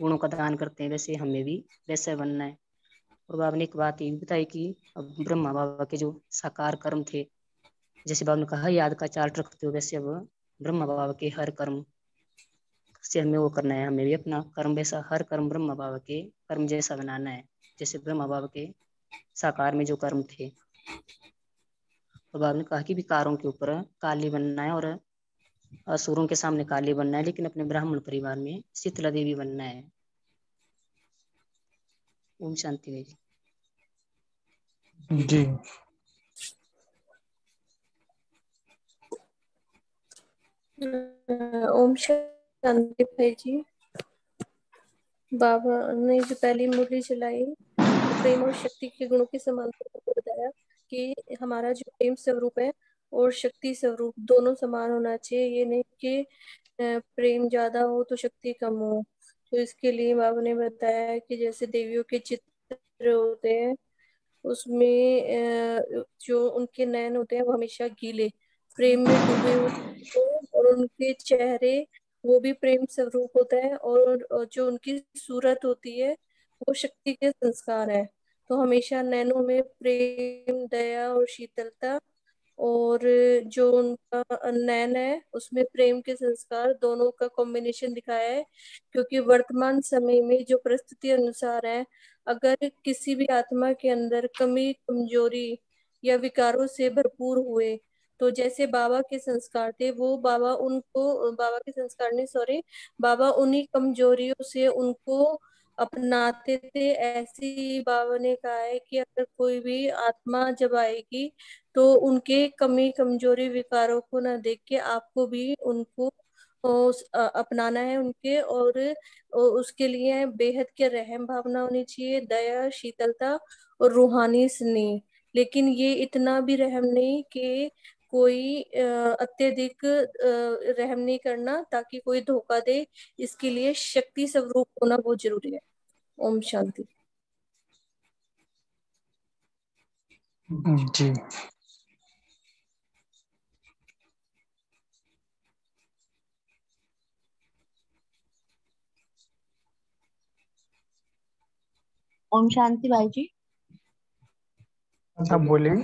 गुणों का दान करते हैं वैसे हमें भी वैसे बनना है और बाबा ने एक बात ये बताई कि अब ब्रह्मा बाबा के जो साकार कर्म थे जैसे बाबा ने कहा याद का चार्ट रखते हो वैसे अब ब्रह्म भाव के हर कर्म से हमें वो करना है हमें भी अपना कर्म वैसा हर कर्म ब्रह्म भाव के कर्म जैसा बनाना है जैसे ब्रह्म भाव के साकार में जो कर्म थे तो बाबा ने कहा कि विकारों के ऊपर काली बनना है और असुरों के सामने काली बनना है लेकिन अपने ब्राह्मण परिवार में शीतला देवी बनना है ओम शांति जी ओम शांति भाई जी बाबा ने जो पहली मुरली चलाई प्रेम और शक्ति के गुणों की समानता को बताया कि हमारा जो प्रेम स्वरूप है और शक्ति स्वरूप दोनों समान होना चाहिए ये नहीं कि प्रेम ज्यादा हो तो शक्ति कम हो तो इसके लिए बाबा ने बताया कि जैसे देवियों के चित्र होते हैं उसमें जो उनके नयन होते हैं वो हमेशा गीले प्रेम में डूबे और उनके चेहरे वो भी प्रेम स्वरूप होता है और जो उनकी सूरत होती है वो शक्ति के संस्कार है तो हमेशा नैनों में प्रेम दया और शीतलता और जो उनका नैन है उसमें प्रेम के संस्कार दोनों का कॉम्बिनेशन दिखाया है क्योंकि वर्तमान समय में जो परिस्थिति अनुसार है अगर किसी भी आत्मा के अंदर कमी कमजोरी या विकारों से भरपूर हुए तो जैसे बाबा के संस्कार थे वो बाबा उनको बाबा के संस्कार ने सॉरी बाबा उन्हीं कमजोरियों से उनको अपनाते थे ऐसे बाबा ने कहा है कि अगर कोई भी आत्मा जब आएगी तो उनके कमी कमजोरी विकारों को ना देख के आपको भी उनको अपनाना है उनके और उसके लिए बेहद के रहम भावना होनी चाहिए दया शीतलता और रूहानी स्नेह लेकिन ये इतना भी रहम नहीं कि कोई अत्यधिक रहम नहीं करना ताकि कोई धोखा दे इसके लिए शक्ति स्वरूप होना बहुत जरूरी है ओम शांति हम्म, जी ओम शांति भाई जी आप हाँ, बोलिए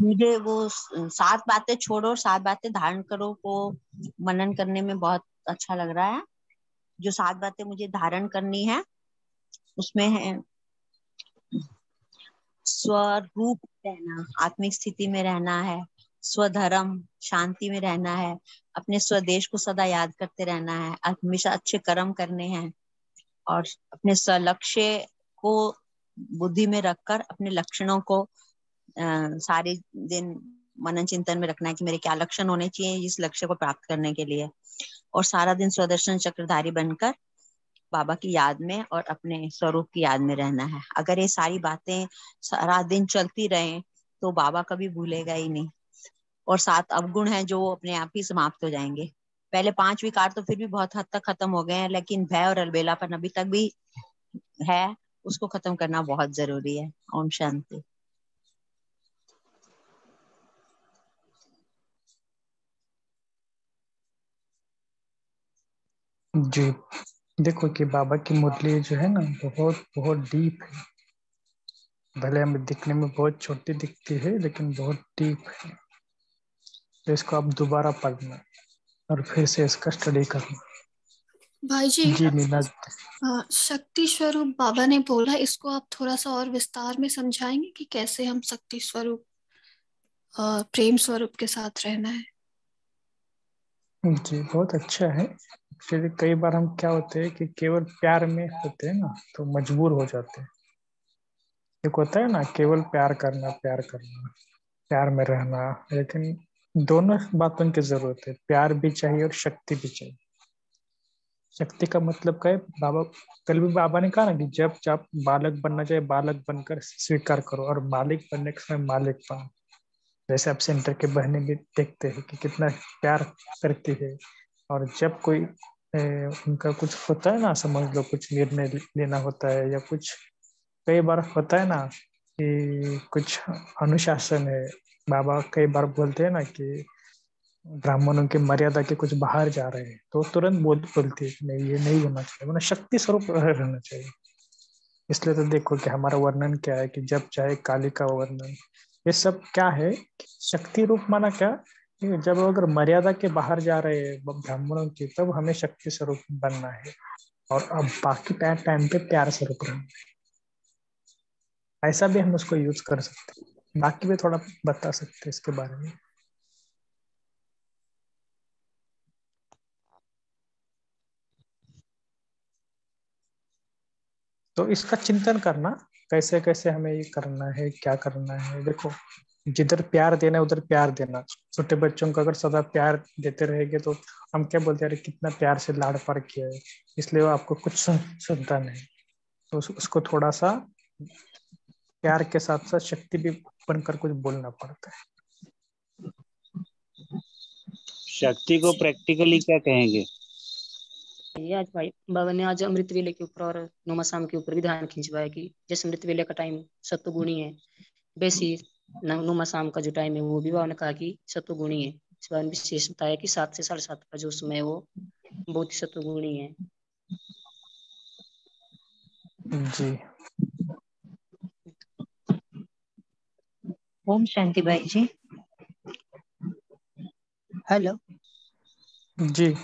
मुझे वो सात बातें छोड़ो और सात बातें धारण करो को मनन करने में बहुत अच्छा लग रहा है जो सात बातें मुझे धारण करनी है उसमें है स्वरूप रहना आत्मिक स्थिति में रहना है स्वधर्म शांति में रहना है अपने स्वदेश को सदा याद करते रहना है हमेशा अच्छे कर्म करने हैं और अपने स्वलक्ष्य को बुद्धि में रखकर अपने लक्षणों को सारे दिन मनन चिंतन में रखना है कि मेरे क्या लक्षण होने चाहिए इस लक्ष्य को प्राप्त करने के लिए और सारा दिन स्वदर्शन चक्रधारी बनकर बाबा की याद में और अपने स्वरूप की याद में रहना है अगर ये सारी बातें सारा दिन चलती रहे तो बाबा कभी भूलेगा ही नहीं और सात अवगुण हैं जो अपने आप ही समाप्त हो जाएंगे पहले पांच विकार तो फिर भी बहुत हद तक खत्म हो गए हैं लेकिन भय और अलबेलापन अभी तक भी है उसको खत्म करना बहुत जरूरी है ओम शांति जी देखो कि बाबा की मुरली जो है ना बहुत बहुत डीप है भले हमें दिखने में बहुत छोटी दिखती है लेकिन बहुत डीप है तो इसको आप दोबारा पढ़ना और फिर से इसका स्टडी करना भाई जी जी मीना शक्ति स्वरूप बाबा ने बोला इसको आप थोड़ा सा और विस्तार में समझाएंगे कि कैसे हम शक्ति स्वरूप प्रेम स्वरूप के साथ रहना है जी बहुत अच्छा है फिर कई बार हम क्या होते हैं कि केवल प्यार में होते हैं ना तो मजबूर हो जाते हैं एक होता है ना केवल प्यार करना प्यार करना प्यार में रहना लेकिन दोनों बातों की जरूरत है प्यार भी चाहिए और शक्ति भी चाहिए शक्ति का मतलब क्या है बाबा कल भी बाबा ने कहा ना कि जब जब बालक बनना चाहिए बालक बनकर स्वीकार करो और मालिक बनने के समय मालिक बनो जैसे आप सेंटर के बहने भी देखते हैं कि कितना प्यार करती है और जब कोई उनका कुछ होता है ना समझ लो कुछ निर्णय लेना होता है या कुछ कई बार होता है ना कि कुछ अनुशासन है बाबा कई बार बोलते हैं ना कि ब्राह्मणों के मर्यादा के कुछ बाहर जा रहे हैं तो तुरंत बोल बोलते हैं नहीं ये नहीं होना चाहिए मतलब शक्ति स्वरूप रहना चाहिए इसलिए तो देखो कि हमारा वर्णन क्या है कि जब चाहे काली का वर्णन ये सब क्या है शक्ति रूप माना क्या जब अगर मर्यादा के बाहर जा रहे हैं ब्राह्मणों की तब हमें शक्ति स्वरूप बनना है और अब बाकी टाइम पे प्यार स्वरूप रहना ऐसा भी हम उसको यूज कर सकते हैं बाकी भी थोड़ा बता सकते हैं इसके बारे में तो इसका चिंतन करना कैसे कैसे हमें ये करना है क्या करना है देखो जिधर प्यार देना है उधर प्यार देना छोटे बच्चों को अगर सदा प्यार देते रहेंगे तो हम क्या बोलते हैं कितना प्यार से लाड़ पार किया है इसलिए वो आपको कुछ सुनता नहीं तो उस, उसको थोड़ा सा प्यार के साथ साथ शक्ति भी बनकर कुछ बोलना पड़ता है शक्ति को प्रैक्टिकली क्या कहेंगे आज भाई बाबा ने आज अमृत वेले के ऊपर और नोमा शाम के ऊपर भी ध्यान खींचवाया कि जैसे अमृत वेले का टाइम सत्य गुणी है वैसे नुमा शाम का जो टाइम है वो भी भाव ने कहा कि सतुगुणी है इस बार में विशेष बताया कि सात से साढ़े सात का जो समय वो बहुत ही सतुगुणी है जी ओम शांति भाई जी हेलो जी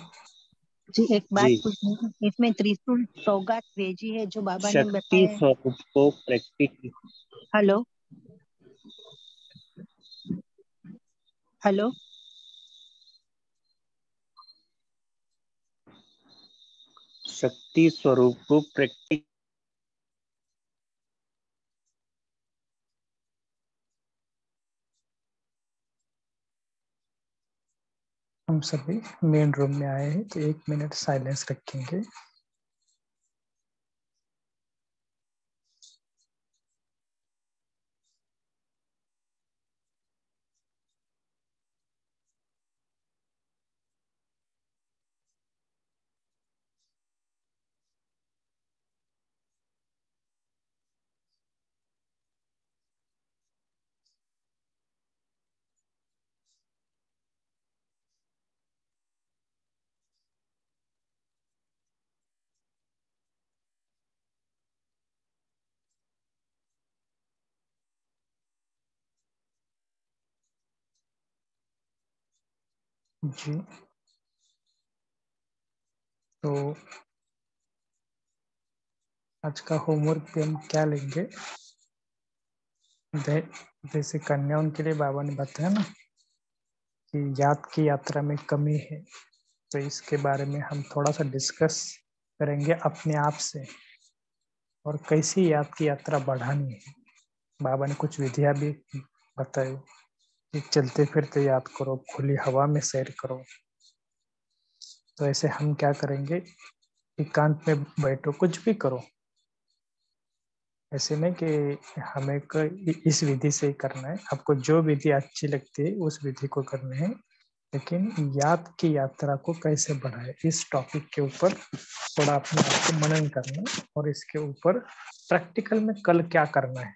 जी एक बात पूछनी इसमें त्रिशूल सौगात भेजी है जो बाबा ने बताया हेलो हेलो शक्ति स्वरूप को हम सभी मेन रूम में आए हैं तो एक मिनट साइलेंस रखेंगे जी तो आज का होमवर्क भी हम क्या लेंगे जैसे कन्या के लिए बाबा ने बताया ना कि याद की यात्रा में कमी है तो इसके बारे में हम थोड़ा सा डिस्कस करेंगे अपने आप से और कैसी याद की यात्रा बढ़ानी है बाबा ने कुछ विधियां भी बताई एक चलते फिरते याद करो खुली हवा में सैर करो तो ऐसे हम क्या करेंगे एकांत में बैठो कुछ भी करो ऐसे नहीं कि हमें को इस विधि से ही करना है आपको जो विधि अच्छी लगती है उस विधि को करना है लेकिन याद की यात्रा को कैसे बढ़ाए इस टॉपिक के ऊपर थोड़ा अपने आप को मनन करना और इसके ऊपर प्रैक्टिकल में कल क्या करना है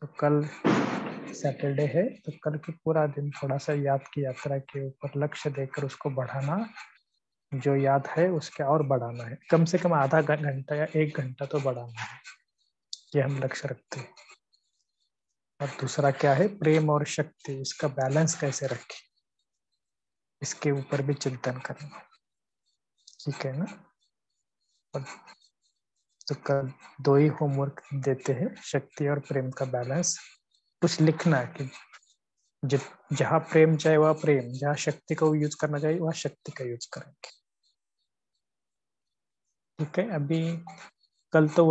तो कल सैटरडे है तो कल के पूरा दिन थोड़ा सा याद की यात्रा के ऊपर लक्ष्य देकर उसको बढ़ाना जो याद है उसके और बढ़ाना है कम से कम आधा घंटा या एक घंटा तो बढ़ाना है ये हम लक्ष्य रखते हैं और दूसरा क्या है प्रेम और शक्ति इसका बैलेंस कैसे रखें इसके ऊपर भी चिंतन करना ठीक है ना और तो कल दो ही होमवर्क देते हैं शक्ति और प्रेम का बैलेंस कुछ लिखना है कि जहां प्रेम चाहे वह प्रेम जहाँ शक्ति का यूज करना चाहिए वह शक्ति का यूज करेंगे ठीक है अभी कल तो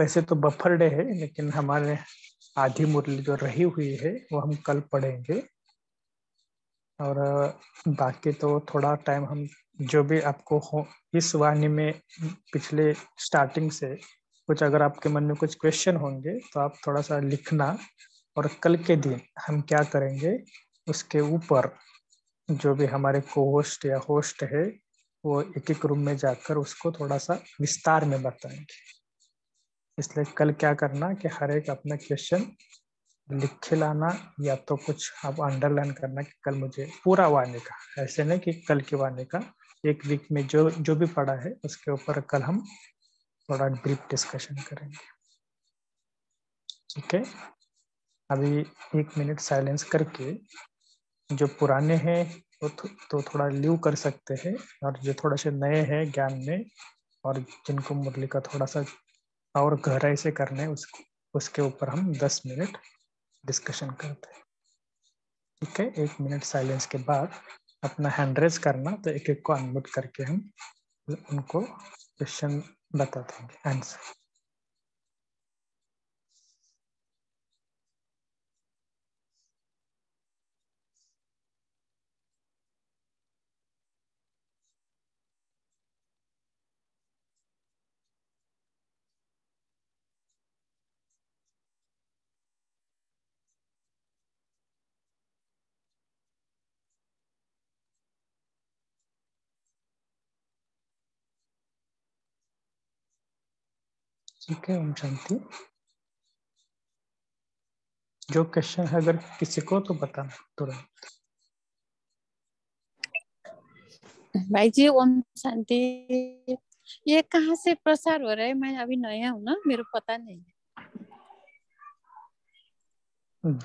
वैसे तो बफर डे है लेकिन हमारे आधी मुरली जो रही हुई है वो हम कल पढ़ेंगे और बाकी तो थोड़ा टाइम हम जो भी आपको हो इस वाणी में पिछले स्टार्टिंग से कुछ अगर आपके मन में कुछ क्वेश्चन होंगे तो आप थोड़ा सा लिखना और कल के दिन हम क्या करेंगे उसके ऊपर जो भी हमारे को होस्ट या होस्ट है वो एक एक रूम में जाकर उसको थोड़ा सा विस्तार में बताएंगे इसलिए कल क्या करना कि हर एक अपना क्वेश्चन लिख लाना या तो कुछ आप अंडरलाइन करना कि कल मुझे पूरा वाने का ऐसे नहीं कि कल के वाने का एक वीक में जो जो भी पढ़ा है उसके ऊपर कल हम थोड़ा ड्रीप डिस्कशन करेंगे ठीक है अभी एक मिनट साइलेंस करके जो पुराने हैं वो तो, तो थोड़ा लीव कर सकते हैं और जो थोड़ा से नए हैं ज्ञान में और जिनको मुरली का थोड़ा सा और गहराई से करना है उसके ऊपर हम 10 मिनट डिस्कशन करते हैं ठीक है एक मिनट साइलेंस के बाद अपना हैंड रेज करना तो एक एक को अनम्यूट करके हम उनको question But I think Thanks. ठीक है ओम शांति जो क्वेश्चन है अगर किसी को तो बताना तुरंत भाई जी ओम शांति ये कहाँ से प्रसार हो रहा है मैं अभी नया हूँ ना मेरे पता नहीं है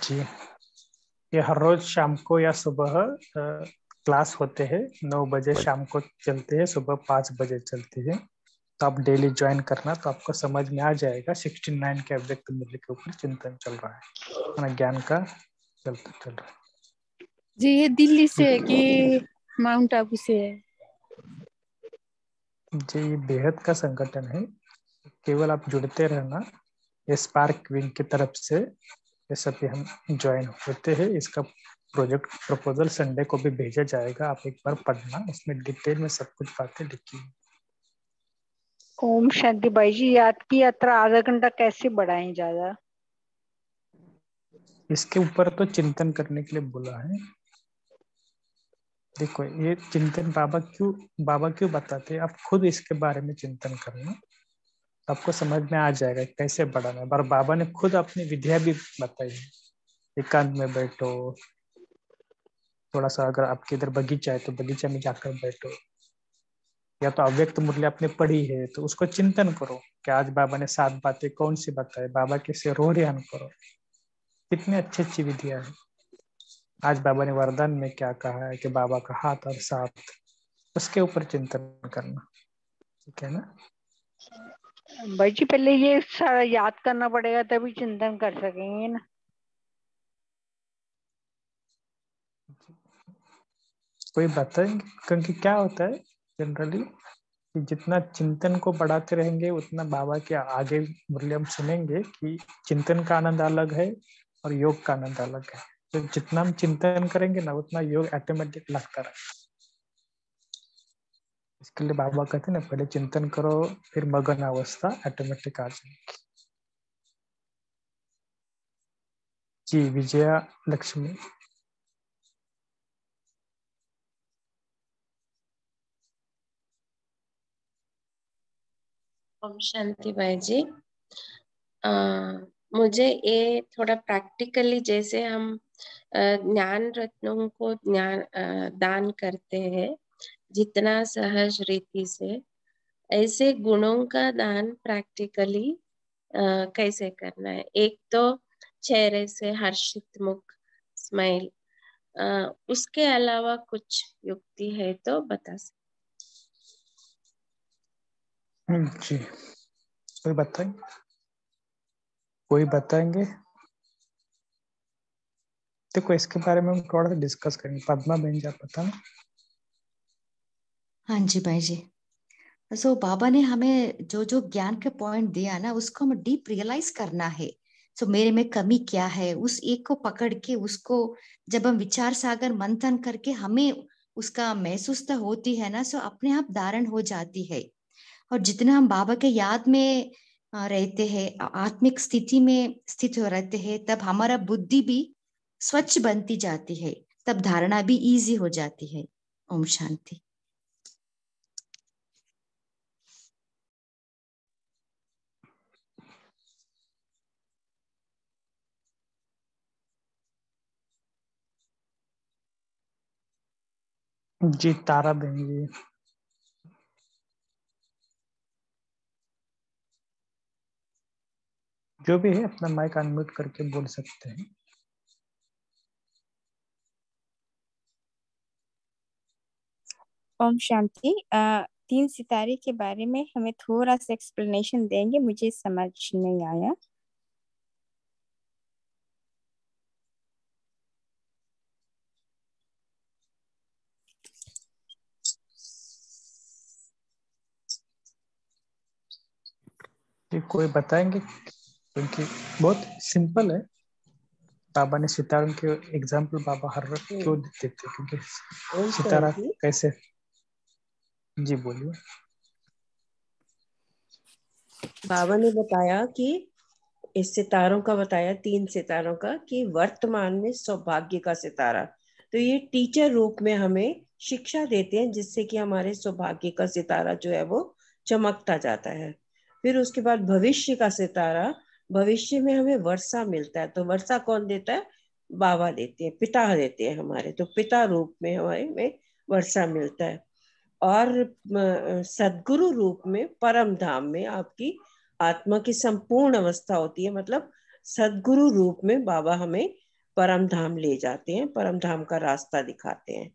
जी ये हर रोज शाम को या सुबह क्लास होते हैं नौ बजे शाम को चलते हैं सुबह पांच बजे चलते हैं तो आप डेली ज्वाइन करना तो आपको समझ में आ जाएगा सिक्सटी नाइन के अव्यक्त मूल्य के ऊपर चिंतन चल रहा है ना ज्ञान का चलता चल रहा है जी ये दिल्ली से है कि माउंट आबू से है जी ये बेहद का संगठन है केवल आप जुड़ते रहना ये स्पार्क विंग की तरफ से ये सब हम ज्वाइन होते हैं इसका प्रोजेक्ट प्रपोजल संडे को भी भेजा जाएगा आप एक बार पढ़ना उसमें डिटेल में सब कुछ बातें लिखी है ओम शांति भाई जी याद की यात्रा आधा घंटा कैसे बढ़ाएं ज्यादा इसके ऊपर तो चिंतन करने के लिए बोला है देखो ये चिंतन बाबा क्यों बाबा क्यों बताते हैं आप खुद इसके बारे में चिंतन करना तो आपको समझ में आ जाएगा कैसे बढ़ाना है पर बाबा ने खुद अपनी विद्या भी बताई है एकांत में बैठो थोड़ा सा अगर आपके इधर बगीचा है तो बगीचा में जाकर बैठो या तो अव्यक्त मूल्य आपने पढ़ी है तो उसको चिंतन करो कि आज बाबा ने सात बातें कौन सी बताए बाबा के से रिहान करो कितनी अच्छी अच्छी विधिया है आज बाबा ने वरदान में क्या कहा है कि बाबा का हाथ और साथ उसके ऊपर चिंतन करना ठीक है ना भाई जी पहले ये सारा याद करना पड़ेगा तभी चिंतन कर सकेंगे ना कोई बताए क्योंकि क्या होता है जनरली कि जितना चिंतन को बढ़ाते रहेंगे उतना बाबा के आगे मूल्य हम सुनेंगे कि चिंतन का आनंद अलग है और योग का आनंद अलग है तो जितना हम चिंतन करेंगे ना उतना योग ऑटोमेटिक लगता रहेगा इसके लिए बाबा कहते हैं ना पहले चिंतन करो फिर मगन अवस्था ऑटोमेटिक आ जाएगी जी विजया लक्ष्मी ओम शांति भाई जी आ, मुझे ये थोड़ा प्रैक्टिकली जैसे हम ज्ञान रत्नों को ज्ञान दान करते हैं जितना सहज रीति से ऐसे गुणों का दान प्रैक्टिकली कैसे करना है एक तो चेहरे से हर्षित मुख स्माइल उसके अलावा कुछ युक्ति है तो बता सकते हम्म, जी कोई बताएंगे कोई बताएंगे देखो इसके बारे में हम थोड़ा सा डिस्कस करेंगे पद्मा बहन जी आप बताना हाँ जी भाई जी सो so, बाबा ने हमें जो जो ज्ञान के पॉइंट दिया ना उसको हमें डीप रियलाइज करना है सो so, मेरे में कमी क्या है उस एक को पकड़ के उसको जब हम विचार सागर मंथन करके हमें उसका महसूसता तो होती है ना सो so अपने आप धारण हो जाती है और जितना हम बाबा के याद में रहते हैं आत्मिक स्थिति में स्थित हो रहते हैं तब हमारा बुद्धि भी स्वच्छ बनती जाती है तब धारणा भी इजी हो जाती है ओम शांति जी तारा बहन जी जो भी है अपना माइक अनम्यूट करके बोल सकते हैं ओम शांति तीन सितारे के बारे में हमें थोड़ा सा एक्सप्लेनेशन देंगे मुझे समझ नहीं आया कोई बताएंगे क्योंकि बहुत सिंपल है बाबा ने सितारों के एग्जाम्पल बाबा हर वक्त हम्म। क्यों देते थे क्योंकि तो सितारा कैसे जी बोलिए बाबा ने बताया कि इस सितारों का बताया तीन सितारों का कि वर्तमान में सौभाग्य का सितारा तो ये टीचर रूप में हमें शिक्षा देते हैं जिससे कि हमारे सौभाग्य का सितारा जो है वो चमकता जाता है फिर उसके बाद भविष्य का सितारा भविष्य में हमें वर्षा मिलता है तो वर्षा कौन देता है बाबा देते हैं पिता देते हैं हमारे तो पिता रूप में हमारे में वर्षा मिलता है और सदगुरु रूप में परम धाम में आपकी आत्मा की संपूर्ण अवस्था होती है मतलब सदगुरु रूप में बाबा हमें परम धाम ले जाते हैं परम धाम का रास्ता दिखाते हैं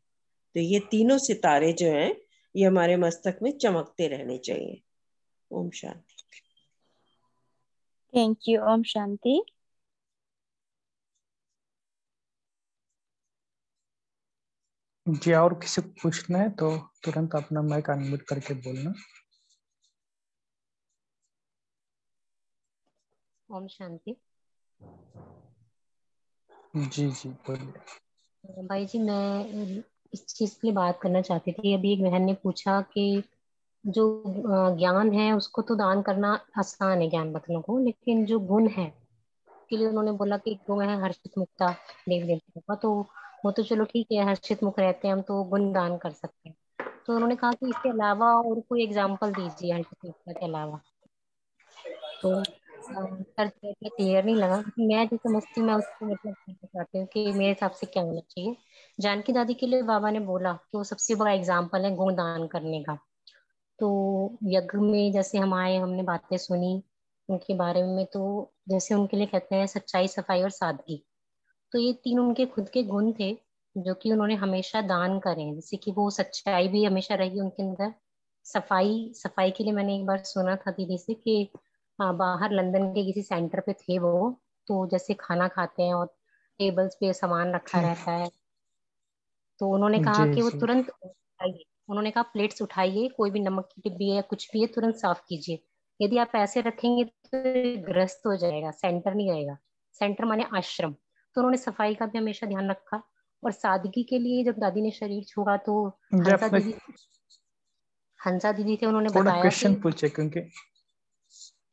तो ये तीनों सितारे जो हैं ये हमारे मस्तक में चमकते रहने चाहिए ओम शांति थैंक यू ओम शांति जी और किसी को पूछना है तो तुरंत अपना माइक अनम्यूट करके बोलना ओम शांति जी जी बोलिए भाई जी मैं इस चीज के लिए बात करना चाहती थी अभी एक बहन ने पूछा कि जो ज्ञान है उसको तो दान करना आसान है ज्ञान भक्तों मतलब को लेकिन जो गुण है के लिए उन्होंने बोला कि गुण है हर्षित मुक्ता देव देवताओं का तो वो तो चलो ठीक है हर्षित मुख रहते हैं हम तो गुण दान कर सकते हैं तो उन्होंने कहा कि इसके अलावा और कोई एग्जाम्पल दीजिए हर्षित मुक्ता के अलावा तो सर क्लियर नहीं लगा मैं जो समझती मैं उसको मतलब चाहती हूँ कि मेरे हिसाब से क्या होना चाहिए जानकी दादी के लिए बाबा ने बोला कि वो सबसे बड़ा एग्जाम्पल है गुण दान करने का तो यज्ञ में जैसे हम आए हमने बातें सुनी उनके बारे में तो जैसे उनके लिए कहते हैं सच्चाई सफाई और सादगी तो ये तीन उनके खुद के गुण थे जो कि उन्होंने हमेशा दान करे जैसे कि वो सच्चाई भी हमेशा रही उनके अंदर सफाई सफाई के लिए मैंने एक बार सुना था दीदी से कि बाहर लंदन के किसी सेंटर पे थे वो तो जैसे खाना खाते हैं और टेबल्स पे सामान रखा रहता है तो उन्होंने कहा कि वो तुरंत आइए उन्होंने कहा प्लेट्स उठाइए कोई भी नमक की डिब्बी है या कुछ भी है तुरंत साफ कीजिए यदि आप ऐसे रखेंगे तो ग्रस्त हो जाएगा सेंटर नहीं रहेगा सेंटर माने आश्रम तो उन्होंने सफाई का भी हमेशा ध्यान रखा और सादगी के लिए जब दादी ने शरीर छोड़ा तो हंसा दीदी हंसा दीदी थे उन्होंने बताया क्वेश्चन पूछे क्योंकि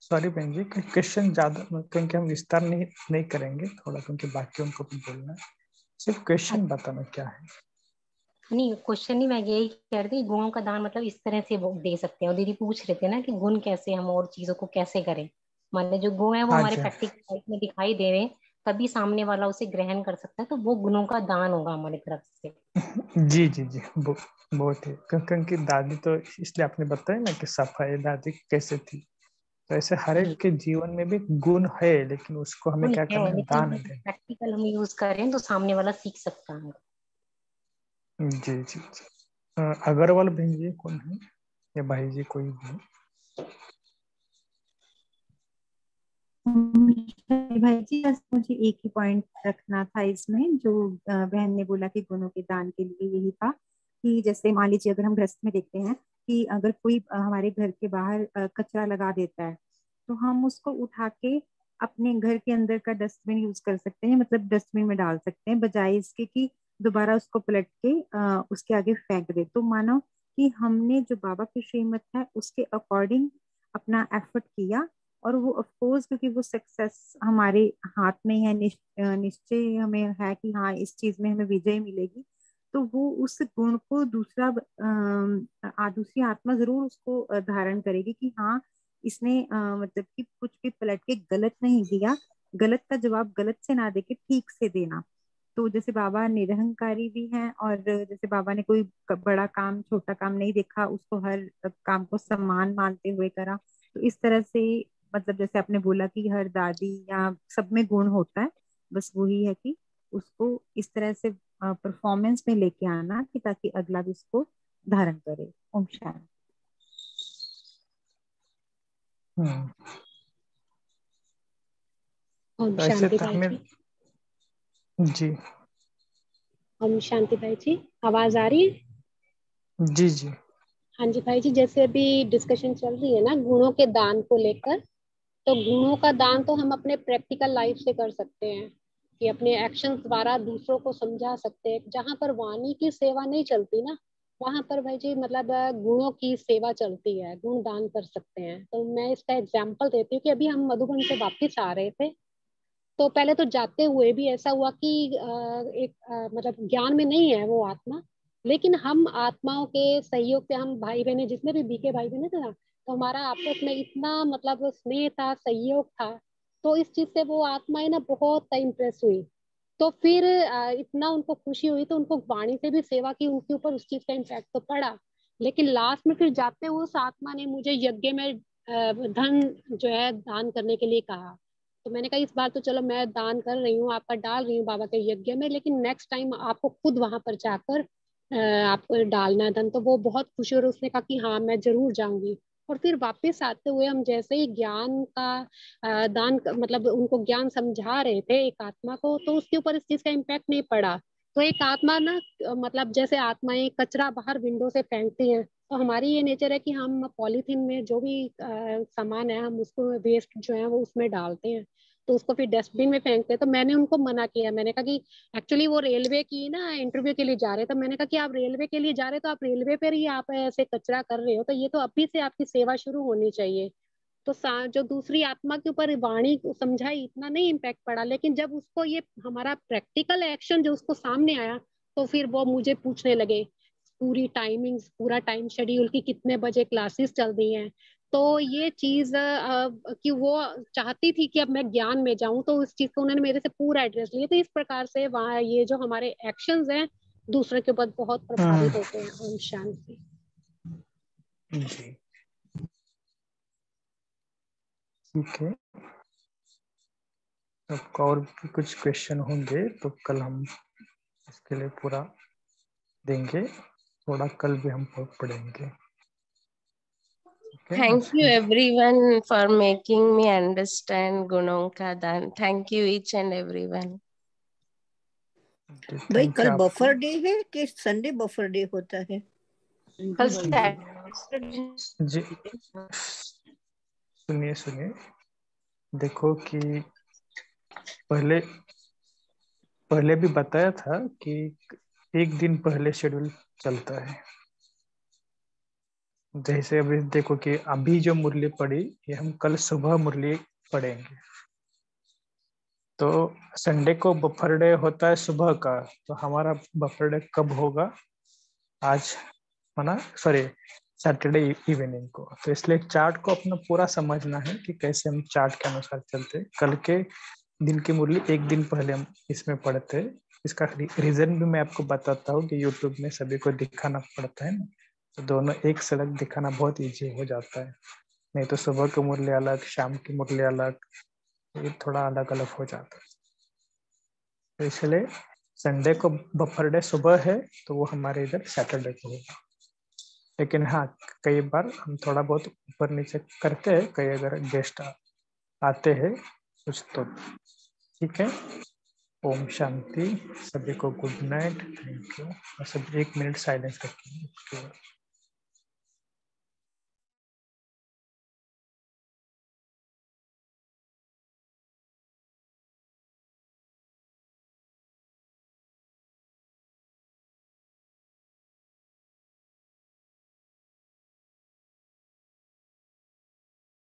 सॉरी बहन जी क्वेश्चन ज्यादा क्योंकि हम विस्तार नहीं नहीं करेंगे थोड़ा क्योंकि बाकी उनको भी बोलना है सिर्फ क्वेश्चन अच्छा। बताना क्या है नहीं क्वेश्चन नहीं मैं यही कह रही थी गुणों का दान मतलब इस तरह से दे सकते हैं और दीदी पूछ रहे थे ना कि गुण कैसे हम और चीजों को कैसे करें माने जो गुण है वो हमारे अच्छा। प्रैक्टिकल लाइफ में दिखाई दे रहे हैं तभी सामने वाला उसे ग्रहण कर सकता है तो वो गुणों का दान होगा हमारी तरफ से जी जी जी बहुत ही क्योंकि दादी तो इसलिए आपने बताया ना कि सफाई दादी कैसे थी तो ऐसे हर एक के जीवन में भी गुण है लेकिन उसको हमें क्या करना है दान प्रैक्टिकल हम यूज करें तो सामने वाला सीख सकता है जी जी जी अग्रवाल बहन जी कौन है या भाई जी कोई भी भाई जी बस मुझे एक ही पॉइंट रखना था इसमें जो बहन ने बोला कि गुणों के दान के लिए यही था कि जैसे मान लीजिए अगर हम ग्रस्त में देखते हैं कि अगर कोई हमारे घर के बाहर कचरा लगा देता है तो हम उसको उठा के अपने घर के अंदर का डस्टबिन यूज कर सकते हैं मतलब डस्टबिन में डाल सकते हैं बजाय इसके कि दोबारा उसको पलट के आ, उसके आगे फेंक दे तो मानो कि हमने जो बाबा की श्रीमत है उसके अकॉर्डिंग अपना एफर्ट किया और वो ऑफकोर्स क्योंकि वो सक्सेस हमारे हाथ में है निश्चय हमें है कि हाँ इस चीज में हमें विजय मिलेगी तो वो उस गुण को दूसरा आ, दूसरी आत्मा जरूर उसको धारण करेगी कि हाँ इसने आ, मतलब कि कुछ भी पलट के गलत नहीं दिया गलत का जवाब गलत से ना देके ठीक से देना तो जैसे बाबा निरहंकारी भी हैं और जैसे बाबा ने कोई बड़ा काम छोटा काम नहीं देखा उसको हर काम को सम्मान मानते हुए करा तो इस तरह से मतलब जैसे आपने बोला कि हर दादी या सब में गुण होता है बस वही है कि उसको इस तरह से परफॉर्मेंस में लेके आना कि ताकि अगला भी उसको धारण करे ओम शांत हम्म। ओम शांति तो जी हम शांति भाई जी आवाज आ रही है जी जी हाँ जी भाई जी जैसे अभी डिस्कशन चल रही है ना गुणों के दान को लेकर तो गुणों का दान तो हम अपने प्रैक्टिकल लाइफ से कर सकते हैं कि अपने एक्शन द्वारा दूसरों को समझा सकते हैं जहाँ पर वाणी की सेवा नहीं चलती ना वहां पर भाई जी मतलब गुणों की सेवा चलती है गुण दान कर सकते हैं तो मैं इसका एग्जाम्पल देती हूँ कि अभी हम मधुबन से वापिस आ रहे थे तो पहले तो जाते हुए भी ऐसा हुआ कि एक मतलब ज्ञान में नहीं है वो आत्मा लेकिन हम आत्माओं के सहयोग से हम भाई बहने जितने भी बीके भाई बहने थे ना तो हमारा आपस में इतना मतलब स्नेह था सहयोग था तो इस चीज से वो आत्माएं ना बहुत इम्प्रेस हुई तो फिर इतना उनको खुशी हुई तो उनको वाणी से भी सेवा की उनके ऊपर उस चीज का इम्पैक्ट तो पड़ा लेकिन लास्ट में फिर जाते हुए उस आत्मा ने मुझे यज्ञ में धन जो है दान करने के लिए कहा तो मैंने कहा इस बार तो चलो मैं दान कर रही हूँ आपका डाल रही हूँ बाबा के यज्ञ में लेकिन नेक्स्ट टाइम आपको खुद वहां पर जाकर आपको डालना है धन तो वो बहुत खुश और उसने कहा कि हाँ मैं जरूर जाऊंगी और फिर वापस आते हुए हम जैसे ही ज्ञान का दान मतलब उनको ज्ञान समझा रहे थे एक आत्मा को तो उसके ऊपर इस चीज का इम्पैक्ट नहीं पड़ा तो एक आत्मा ना मतलब जैसे आत्माएं कचरा बाहर विंडो से फेंकती हैं तो हमारी ये नेचर है कि हम पॉलीथीन में जो भी सामान है हम उसको वेस्ट जो है वो उसमें डालते हैं तो उसको फिर डस्टबिन में फेंकते हैं तो मैंने उनको मना किया मैंने कहा कि एक्चुअली वो रेलवे की ना इंटरव्यू के लिए जा रहे तो मैंने कहा कि आप रेलवे के लिए जा रहे तो आप रेलवे पर ही आप ऐसे कचरा कर रहे हो तो ये तो अभी से आपकी सेवा शुरू होनी चाहिए तो जो दूसरी आत्मा के ऊपर वाणी समझाई इतना नहीं इम्पैक्ट पड़ा लेकिन जब उसको ये हमारा प्रैक्टिकल एक्शन जो उसको सामने आया तो फिर वो मुझे पूछने लगे पूरी टाइमिंग पूरा टाइम शेड्यूल की कितने बजे क्लासेस चल रही हैं तो ये चीज कि वो चाहती थी कि अब मैं ज्ञान में जाऊं तो उस चीज को उन्होंने मेरे से पूरा एड्रेस लिया तो इस प्रकार से वहाँ ये जो हमारे एक्शन हैं दूसरे के ऊपर बहुत हाँ। प्रभावित होते हैं ओम शांति ठीक है आपका तो और भी कुछ क्वेश्चन होंगे तो कल हम इसके लिए पूरा देंगे थोड़ा कल भी हम पढ़ेंगे thank you every one for making me understand गुणों का दान thank you each and everyone भाई कल बफर डे है कि संडे बफर डे होता है कल सुनिए सुनिए देखो कि पहले पहले भी बताया था कि एक दिन पहले शेड्यूल चलता है जैसे अभी देखो कि अभी जो मुरली पड़ी ये हम कल सुबह मुरली पढ़ेंगे तो संडे को बफर डे होता है सुबह का तो हमारा बफर डे कब होगा आज मना सॉरी सैटरडे इवनिंग को तो इसलिए चार्ट को अपना पूरा समझना है कि कैसे हम चार्ट के अनुसार चलते कल के दिन की मुरली एक दिन पहले हम इसमें पढ़ते इसका रीजन भी मैं आपको बताता हूँ कि यूट्यूब में सभी को दिखाना पड़ता है ना तो दोनों एक सड़क दिखाना बहुत ईजी हो जाता है नहीं तो सुबह की मुरली अलग शाम की मुरली अलग ये थोड़ा अलग अलग हो जाता है तो इसलिए संडे को बफर डे सुबह है तो वो हमारे इधर सैटरडे को होगा लेकिन हाँ कई बार हम थोड़ा बहुत ऊपर नीचे करते हैं कई अगर गेस्ट आते हैं कुछ तो ठीक है ओम शांति सभी को गुड नाइट थैंक यू और सब एक मिनट साइलेंस रखेंगे